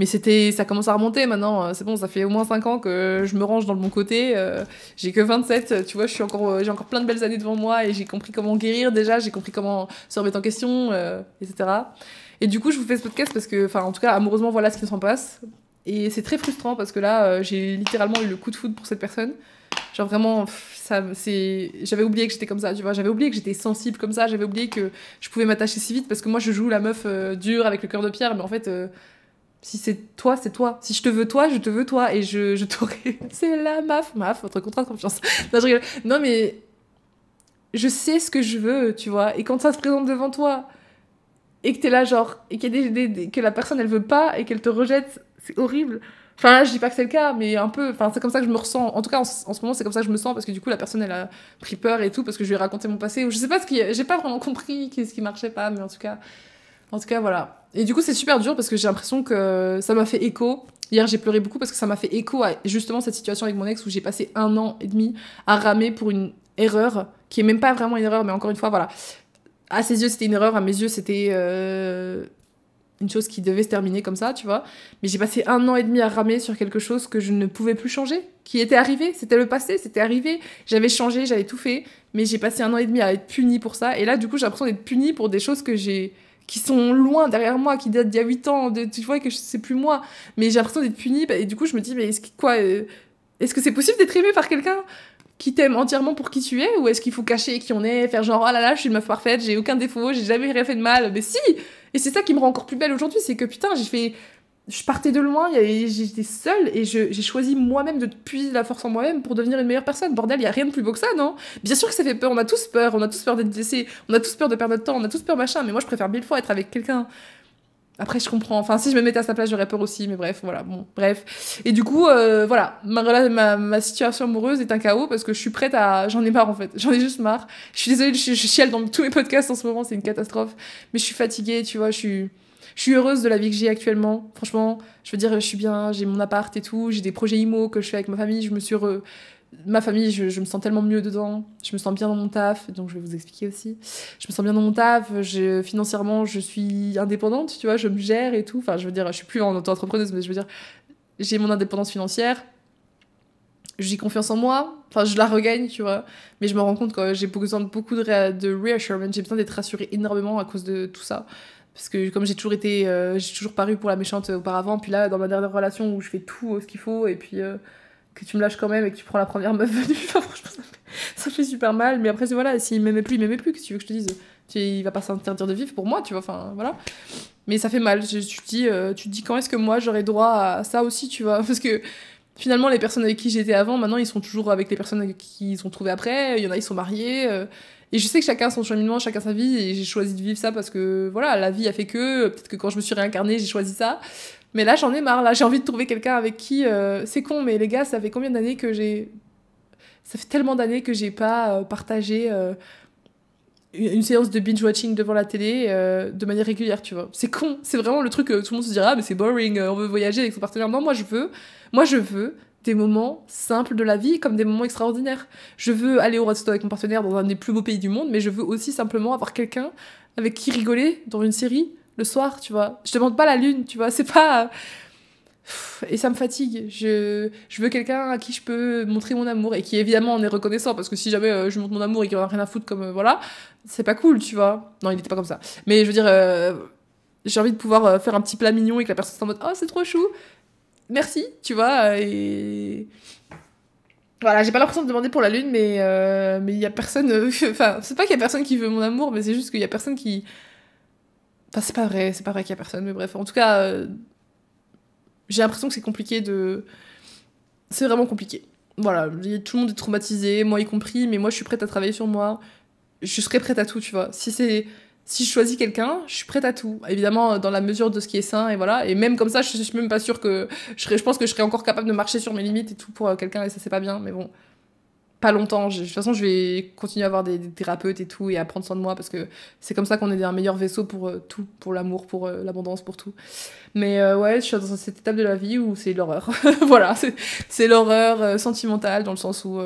[SPEAKER 1] Mais c'était, ça commence à remonter maintenant. Hein. C'est bon, ça fait au moins 5 ans que je me range dans le bon côté. j'ai que 27, tu vois, je suis encore, j'ai encore plein de belles années devant moi et j'ai compris comment guérir déjà, j'ai compris comment se remettre en question, etc. Et du coup, je vous fais ce podcast parce que, enfin, en tout cas, amoureusement, voilà ce qui s'en passe. Et c'est très frustrant parce que là, euh, j'ai littéralement eu le coup de foudre pour cette personne. Genre vraiment, ça, c'est, j'avais oublié que j'étais comme ça, tu vois. J'avais oublié que j'étais sensible comme ça. J'avais oublié que je pouvais m'attacher si vite parce que moi, je joue la meuf euh, dure avec le cœur de pierre. Mais en fait, euh, si c'est toi, c'est toi. Si je te veux toi, je te veux toi. Et je, je t'aurai. c'est la maf, maf, votre contrat de confiance. non, mais je sais ce que je veux, tu vois. Et quand ça se présente devant toi et que t'es là, genre, et des, que la personne elle veut pas et qu'elle te rejette c'est horrible. Enfin, je dis pas que c'est le cas, mais un peu. Enfin, c'est comme ça que je me ressens. En tout cas, en, ce moment, c'est comme ça que je me sens parce que du coup, la personne, elle a pris peur et tout parce que je lui ai raconté mon passé. je sais pas ce qui. J'ai pas vraiment compris quest ce qui marchait pas, mais en tout cas. En tout cas, voilà. Et du coup, c'est super dur parce que j'ai l'impression que ça m'a fait écho. Hier, j'ai pleuré beaucoup parce que ça m'a fait écho à justement cette situation avec mon ex où j'ai passé un an et demi à ramer pour une erreur qui est même pas vraiment une erreur, mais encore une fois, voilà. À ses yeux, c'était une erreur. À mes yeux, c'était. Euh, une chose qui devait se terminer comme ça, tu vois. Mais j'ai passé un an et demi à ramer sur quelque chose que je ne pouvais plus changer, qui était arrivé, c'était le passé, c'était arrivé. J'avais changé, j'avais tout fait, mais j'ai passé un an et demi à être puni pour ça. Et là, du coup, j'ai l'impression d'être punie pour des choses que j'ai qui sont loin derrière moi, qui datent d'il y a 8 ans, de, tu vois, que je sais plus moi. Mais j'ai l'impression d'être puni et du coup, je me dis, mais est-ce que, quoi, euh, est-ce que c'est possible d'être aimé par quelqu'un qui t'aime entièrement pour qui tu es, ou est-ce qu'il faut cacher qui on est, faire genre, oh là là, je suis une meuf parfaite, j'ai aucun défaut, j'ai jamais rien fait de mal, mais si et c'est ça qui me rend encore plus belle aujourd'hui, c'est que putain, j'ai fait. Je partais de loin, j'étais seule et j'ai choisi moi-même de puiser la force en moi-même pour devenir une meilleure personne. Bordel, il y a rien de plus beau que ça, non Bien sûr que ça fait peur, on a tous peur, on a tous peur d'être blessé, on a tous peur de perdre notre temps, on a tous peur machin, mais moi je préfère mille fois être avec quelqu'un après, je comprends. Enfin, si je me mettais à sa place, j'aurais peur aussi. Mais bref, voilà. Bon, bref. Et du coup, euh, voilà. Ma, ma, situation amoureuse est un chaos parce que je suis prête à. J'en ai marre, en fait. J'en ai juste marre. Je suis désolée, je, chiale dans tous mes podcasts en ce moment. C'est une catastrophe. Mais je suis fatiguée, tu vois. Je suis, je suis heureuse de la vie que j'ai actuellement. Franchement, je veux dire, je suis bien. J'ai mon appart et tout. J'ai des projets IMO que je fais avec ma famille. Je me suis. Re ma famille, je, me sens tellement mieux dedans. Je me sens bien dans mon taf, donc je vais vous expliquer aussi. Je me sens bien dans mon taf. financièrement, je suis indépendante, tu vois, je me gère et tout. Enfin, je veux dire, je suis plus en auto-entrepreneuse, mais je veux dire, j'ai mon indépendance financière. J'ai confiance en moi. Enfin, je la regagne, tu vois. Mais je me rends compte que j'ai besoin de beaucoup de, reassurance. J'ai besoin d'être rassurée énormément à cause de tout ça parce que comme j'ai toujours été euh, j'ai toujours paru pour la méchante auparavant puis là dans ma dernière relation où je fais tout euh, ce qu'il faut et puis euh, que tu me lâches quand même et que tu prends la première meuf venue. Enfin, franchement, ça fait, super mal. Mais après, voilà, s'il m'aimait plus, il m'aimait plus. Que tu veux que je te dise tu, Il va pas s'interdire de vivre pour moi, tu vois. Enfin, voilà. Mais ça fait mal. Euh, tu, te dis, tu dis quand est-ce que moi j'aurais droit à ça aussi, tu vois. Parce que finalement, les personnes avec qui j'étais avant, maintenant, ils sont toujours avec les personnes qu'ils ont trouvées après. Il y en a, ils sont mariés. Euh. et je sais que chacun son cheminement, chacun sa vie, et j'ai choisi de vivre ça parce que voilà, la vie a fait que peut-être que quand je me suis réincarnée, j'ai choisi ça. Mais là, j'en ai marre. Là, j'ai envie de trouver quelqu'un avec qui. Euh, c'est con, mais les gars, ça fait combien d'années que j'ai. Ça fait tellement d'années que j'ai pas euh, partagé euh, une séance de binge watching devant la télé de manière régulière, tu vois. C'est con, c'est vraiment le truc que tout le monde se dira ah, mais c'est boring, on veut voyager avec son partenaire. Non, moi je veux, moi je veux des moments simples de la vie comme des moments extraordinaires. Je veux aller au resto avec mon partenaire dans un des plus beaux pays du monde, mais je veux aussi simplement avoir quelqu'un avec qui rigoler dans une série le soir, tu vois. Je demande pas la lune, tu vois. C'est pas. Et ça me fatigue. Je, je veux quelqu'un à qui je peux montrer mon amour et qui évidemment en est reconnaissant parce que si jamais euh, je montre mon amour et qu'il en a rien à foutre comme euh, voilà, c'est pas cool, tu vois. Non, il n'était pas comme ça. Mais je veux dire, euh, j'ai envie de pouvoir faire un petit plat mignon et que la personne soit en mode oh c'est trop chou, merci, tu vois. Et voilà, j'ai pas l'impression de demander pour la lune, mais mais il y a personne. Enfin, c'est pas qu'il y a personne qui veut mon amour, mais c'est juste qu'il y a personne qui c'est pas vrai, c'est pas vrai qu'il y a personne, mais bref. En tout cas, euh, j'ai l'impression que c'est compliqué de. C'est vraiment compliqué. Voilà, tout le monde est traumatisé, moi y compris, mais moi je suis prête à travailler sur moi. Je serai prête à tout, tu vois. Si c'est. Si je choisis quelqu'un, je suis prête à tout. Évidemment, dans la mesure de ce qui est sain, et voilà. Et même comme ça, je, je suis même pas sûre que. Je, je pense que je serais encore capable de marcher sur mes limites et tout pour euh, quelqu'un, et ça, c'est pas bien, mais bon pas longtemps. de toute façon, je vais continuer à avoir des, thérapeutes et tout, et à prendre soin de moi, parce que c'est comme ça qu'on est un meilleur vaisseau pour euh, tout, pour l'amour, pour euh, l'abondance, pour tout. Mais euh, ouais, je suis dans cette étape de la vie où c'est l'horreur. voilà, c'est l'horreur sentimentale, dans le sens où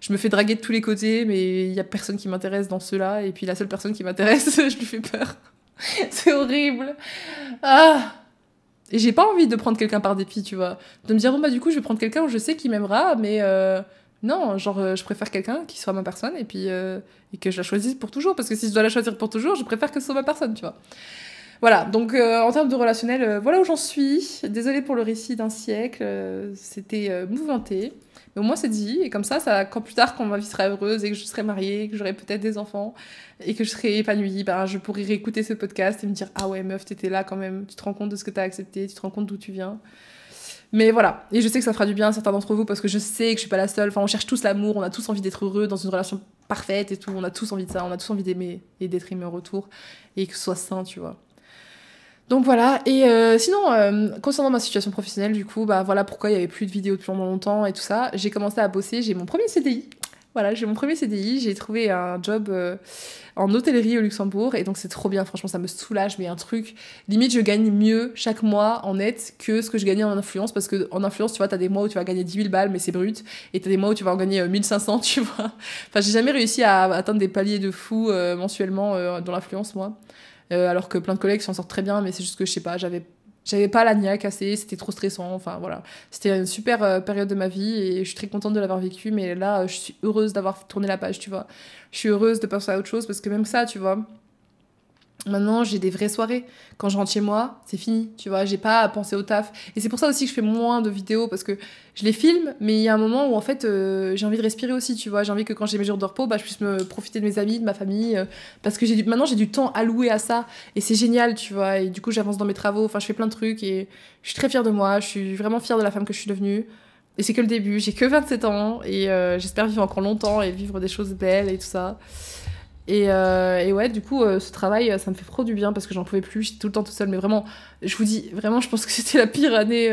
[SPEAKER 1] je me fais draguer de tous les côtés, mais il y a personne qui m'intéresse dans cela, et puis la seule personne qui m'intéresse, je lui fais peur. c'est horrible. Ah! Et j'ai pas envie de prendre quelqu'un par dépit, tu vois. De me dire, bon, bah, du coup, je vais prendre quelqu'un où je sais qu'il m'aimera, mais non, genre, euh, je préfère quelqu'un qui soit ma personne et puis euh, que je la choisisse pour toujours. Parce que si je dois la choisir pour toujours, je préfère que ce soit ma personne, tu vois. Voilà, donc euh, en termes de relationnel, voilà où j'en suis. Désolée pour le récit d'un siècle, c'était mouvementé. Mais au moins c'est dit, et comme ça, ça quand plus tard, quand ma vie sera heureuse et que je serai mariée, que j'aurai peut-être des enfants et que je serai épanouie, ben, je pourrai réécouter ce podcast et me dire Ah ouais, meuf, t'étais là quand même, tu te rends compte de ce que t'as accepté, tu te rends compte d'où tu viens. Mais voilà, et je sais que ça fera du bien à certains d'entre vous parce que je sais que je suis pas la seule. Enfin, on cherche tous l'amour, on a tous envie d'être heureux dans une relation parfaite et tout. On a tous envie de ça, on a tous envie d'aimer et d'être aimé en retour et que ce soit sain, tu vois. Donc voilà, et euh, sinon, euh, concernant ma situation professionnelle, du coup, bah voilà pourquoi il y avait plus de vidéos depuis longtemps et tout ça. J'ai commencé à bosser, j'ai mon premier CDI voilà, j'ai mon premier CDI, j'ai trouvé un job euh, en hôtellerie au Luxembourg et donc c'est trop bien, franchement ça me soulage, mais un truc, limite je gagne mieux chaque mois en net que ce que je gagnais en influence parce que en influence tu vois, t'as des mois où tu vas gagner 10 000 balles mais c'est brut et t'as des mois où tu vas en gagner 1500, euh, tu vois. Enfin, j'ai jamais réussi à atteindre des paliers de fou euh, mensuellement dans l'influence moi. alors que plein de collègues s'en sortent très bien, mais c'est juste que je sais pas, j'avais j'avais pas la niaque assez, c'était trop stressant. Enfin voilà, c'était une super euh, période de ma vie et je suis très contente de l'avoir vécu. Mais là, euh, je suis heureuse d'avoir tourné la page, tu vois. Je suis heureuse de penser à autre chose parce que même ça, tu vois, Maintenant, j'ai des vraies soirées. Quand je rentre chez moi, c'est fini, tu vois, j'ai pas à penser au taf. Et c'est pour ça aussi que je fais moins de vidéos parce que je les filme, mais il y a un moment où en fait, euh, j'ai envie de respirer aussi, tu vois. J'ai envie que quand j'ai mes jours de repos, bah, je puisse me profiter de mes amis, de ma famille, euh, parce que j'ai maintenant j'ai du temps alloué à ça et c'est génial, tu vois. Et du coup, j'avance dans mes travaux, enfin, je fais plein de trucs et je suis très fière de moi, je suis vraiment fière de la femme que je suis devenue. Et c'est que le début, j'ai que 27 ans et euh, j'espère vivre encore longtemps et vivre des choses belles et tout ça. Euh, et, ouais, du coup, euh, ce travail, euh, ça me fait trop du bien parce que j'en pouvais plus, j'étais tout le temps toute seule. Mais vraiment, je vous dis, vraiment, je pense que c'était la pire année,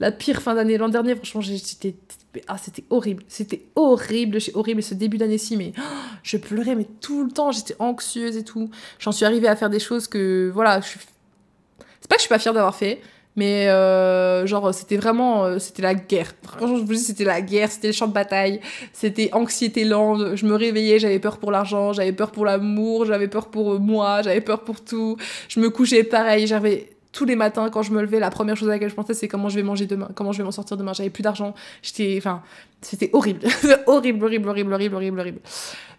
[SPEAKER 1] la pire fin d'année l'an dernier. Franchement, j'étais. Ah, c'était horrible, c'était horrible, c'est horrible. ce début d'année-ci, mais oh, je pleurais, mais tout le temps, j'étais anxieuse et tout. J'en suis arrivée à faire des choses que, voilà, je suis. C'est pas que je suis pas fière d'avoir fait, mais euh, genre, c'était vraiment, euh, c'était la guerre. quand je vous dis, c'était la guerre, c'était le champ de bataille, c'était anxiété lente. Je me réveillais, j'avais peur pour l'argent, j'avais peur pour l'amour, j'avais peur pour euh, moi, j'avais peur pour tout. Je me couchais pareil, j'avais tous les matins quand je me levais, la première chose à laquelle je pensais, c'est comment je vais manger demain, comment je vais m'en sortir demain. J'avais plus d'argent, j'étais, enfin, c'était horrible. horrible, horrible, horrible, horrible, horrible, horrible.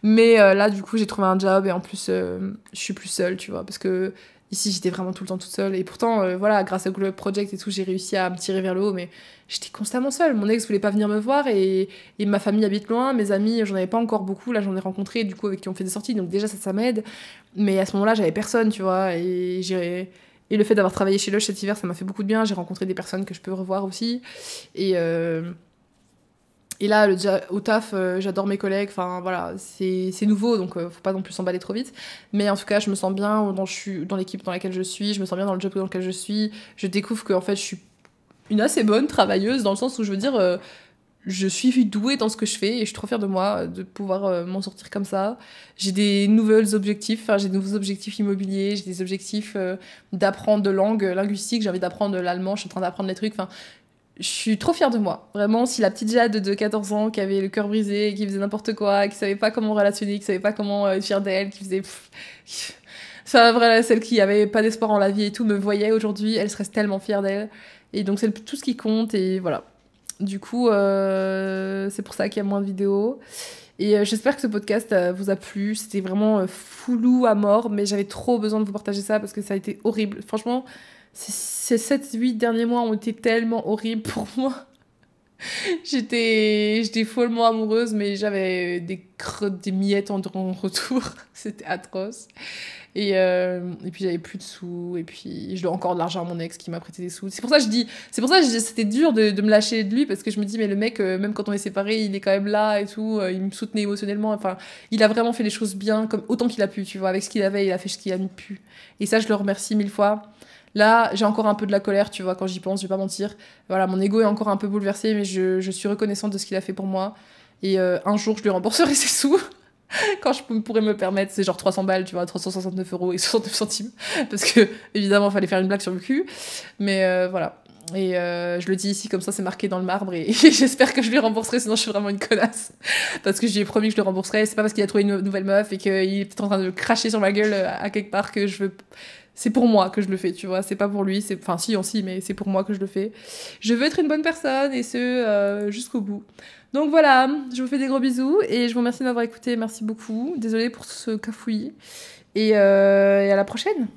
[SPEAKER 1] Mais euh, là, du coup, j'ai trouvé un job et en plus, je suis plus seule, tu vois, parce que Ici, j'étais vraiment tout le temps toute seule. Et pourtant, euh, voilà, grâce au Globe Project et tout, j'ai réussi à me tirer vers le haut, mais j'étais constamment seule. Mon ex voulait pas venir me voir et, ma famille habite loin. Mes amis, j'en avais pas encore beaucoup. Là, j'en ai rencontré, du coup, avec qui on fait des sorties. Donc, déjà, ça, ça m'aide. Mais à ce moment-là, j'avais personne, tu vois. Et Et le fait d'avoir travaillé chez Lush cet hiver, ça m'a fait beaucoup de bien. J'ai rencontré des personnes que je peux revoir aussi. Et, euh, et là, le, au taf, euh, j'adore mes collègues. Enfin, voilà, c'est nouveau, donc euh, faut pas non plus s'emballer trop vite. Mais en tout cas, je me sens bien dans, dans l'équipe dans laquelle je suis. Je me sens bien dans le job dans lequel je suis. Je découvre que en fait, je suis une assez bonne travailleuse dans le sens où je veux dire, euh, je suis douée dans ce que je fais et je suis trop fière de moi de pouvoir m'en sortir comme ça. J'ai des nouveaux objectifs, enfin, j'ai de nouveaux objectifs immobiliers, j'ai des objectifs d'apprendre de langues linguistiques, j'ai envie d'apprendre l'allemand, je suis en train d'apprendre les trucs. Enfin, je suis trop fière de moi. Vraiment, si la petite Jade de 14 ans qui avait le cœur brisé, qui faisait n'importe quoi, qui savait pas comment relationner, qui savait pas comment euh, être fière d'elle, qui faisait. Enfin, celle qui avait pas d'espoir en la vie et tout me voyait aujourd'hui, elle serait tellement fière d'elle. Et donc, c'est tout ce qui compte et voilà. Du coup, euh, c'est pour ça qu'il y a moins de vidéos. Et euh, j'espère que ce podcast vous a plu. C'était vraiment foulou à mort, mais j'avais trop besoin de vous partager ça parce que ça a été horrible. Franchement, ces 7-8 derniers mois ont été tellement horribles pour moi. j'étais, j'étais follement amoureuse, mais j'avais des crottes, des miettes en, retour. C'était atroce. Et, euh, et puis j'avais plus de sous, et puis je dois encore de l'argent à mon ex qui m'a prêté des sous. C'est pour ça que je dis, c'est pour ça que c'était dur de, me lâcher de lui parce que je me dis, mais le mec, euh, même quand on est séparés, il est quand même là et tout, euh, il me soutenait émotionnellement. Enfin, il a vraiment fait les choses bien, comme autant qu'il a pu, tu vois. Avec ce qu'il avait, il a fait ce qu'il a pu. Et ça, je le remercie mille fois. Là, j'ai encore un peu de la colère, tu vois, quand j'y pense, je vais pas mentir. Voilà, mon ego est encore un peu bouleversé, mais je, suis reconnaissante de ce qu'il a fait pour moi. Et euh, un jour, je lui rembourserai ses sous. quand je pourrais me permettre, c'est genre 300 balles, tu vois, 369 euros et 69 centimes. Parce que, évidemment, il fallait faire une blague sur le cul. Mais euh, voilà. Et euh, je le dis ici, comme ça, c'est marqué dans le marbre. Et, j'espère que je lui rembourserai, sinon je suis vraiment une connasse. Parce que j'ai promis que je le rembourserai. C'est pas parce qu'il a trouvé une nouvelle meuf et qu'il est peut-être en train de cracher sur ma gueule à quelque part que je veux c'est pour moi que je le fais, tu vois. C'est pas pour lui, c'est enfin si, on si, mais c'est pour moi que je le fais. Je veux être une bonne personne et ce euh, jusqu'au bout. Donc voilà, je vous fais des gros bisous et je vous remercie de m'avoir écouté. Merci beaucoup. Désolée pour ce cafouillis et euh, à la prochaine.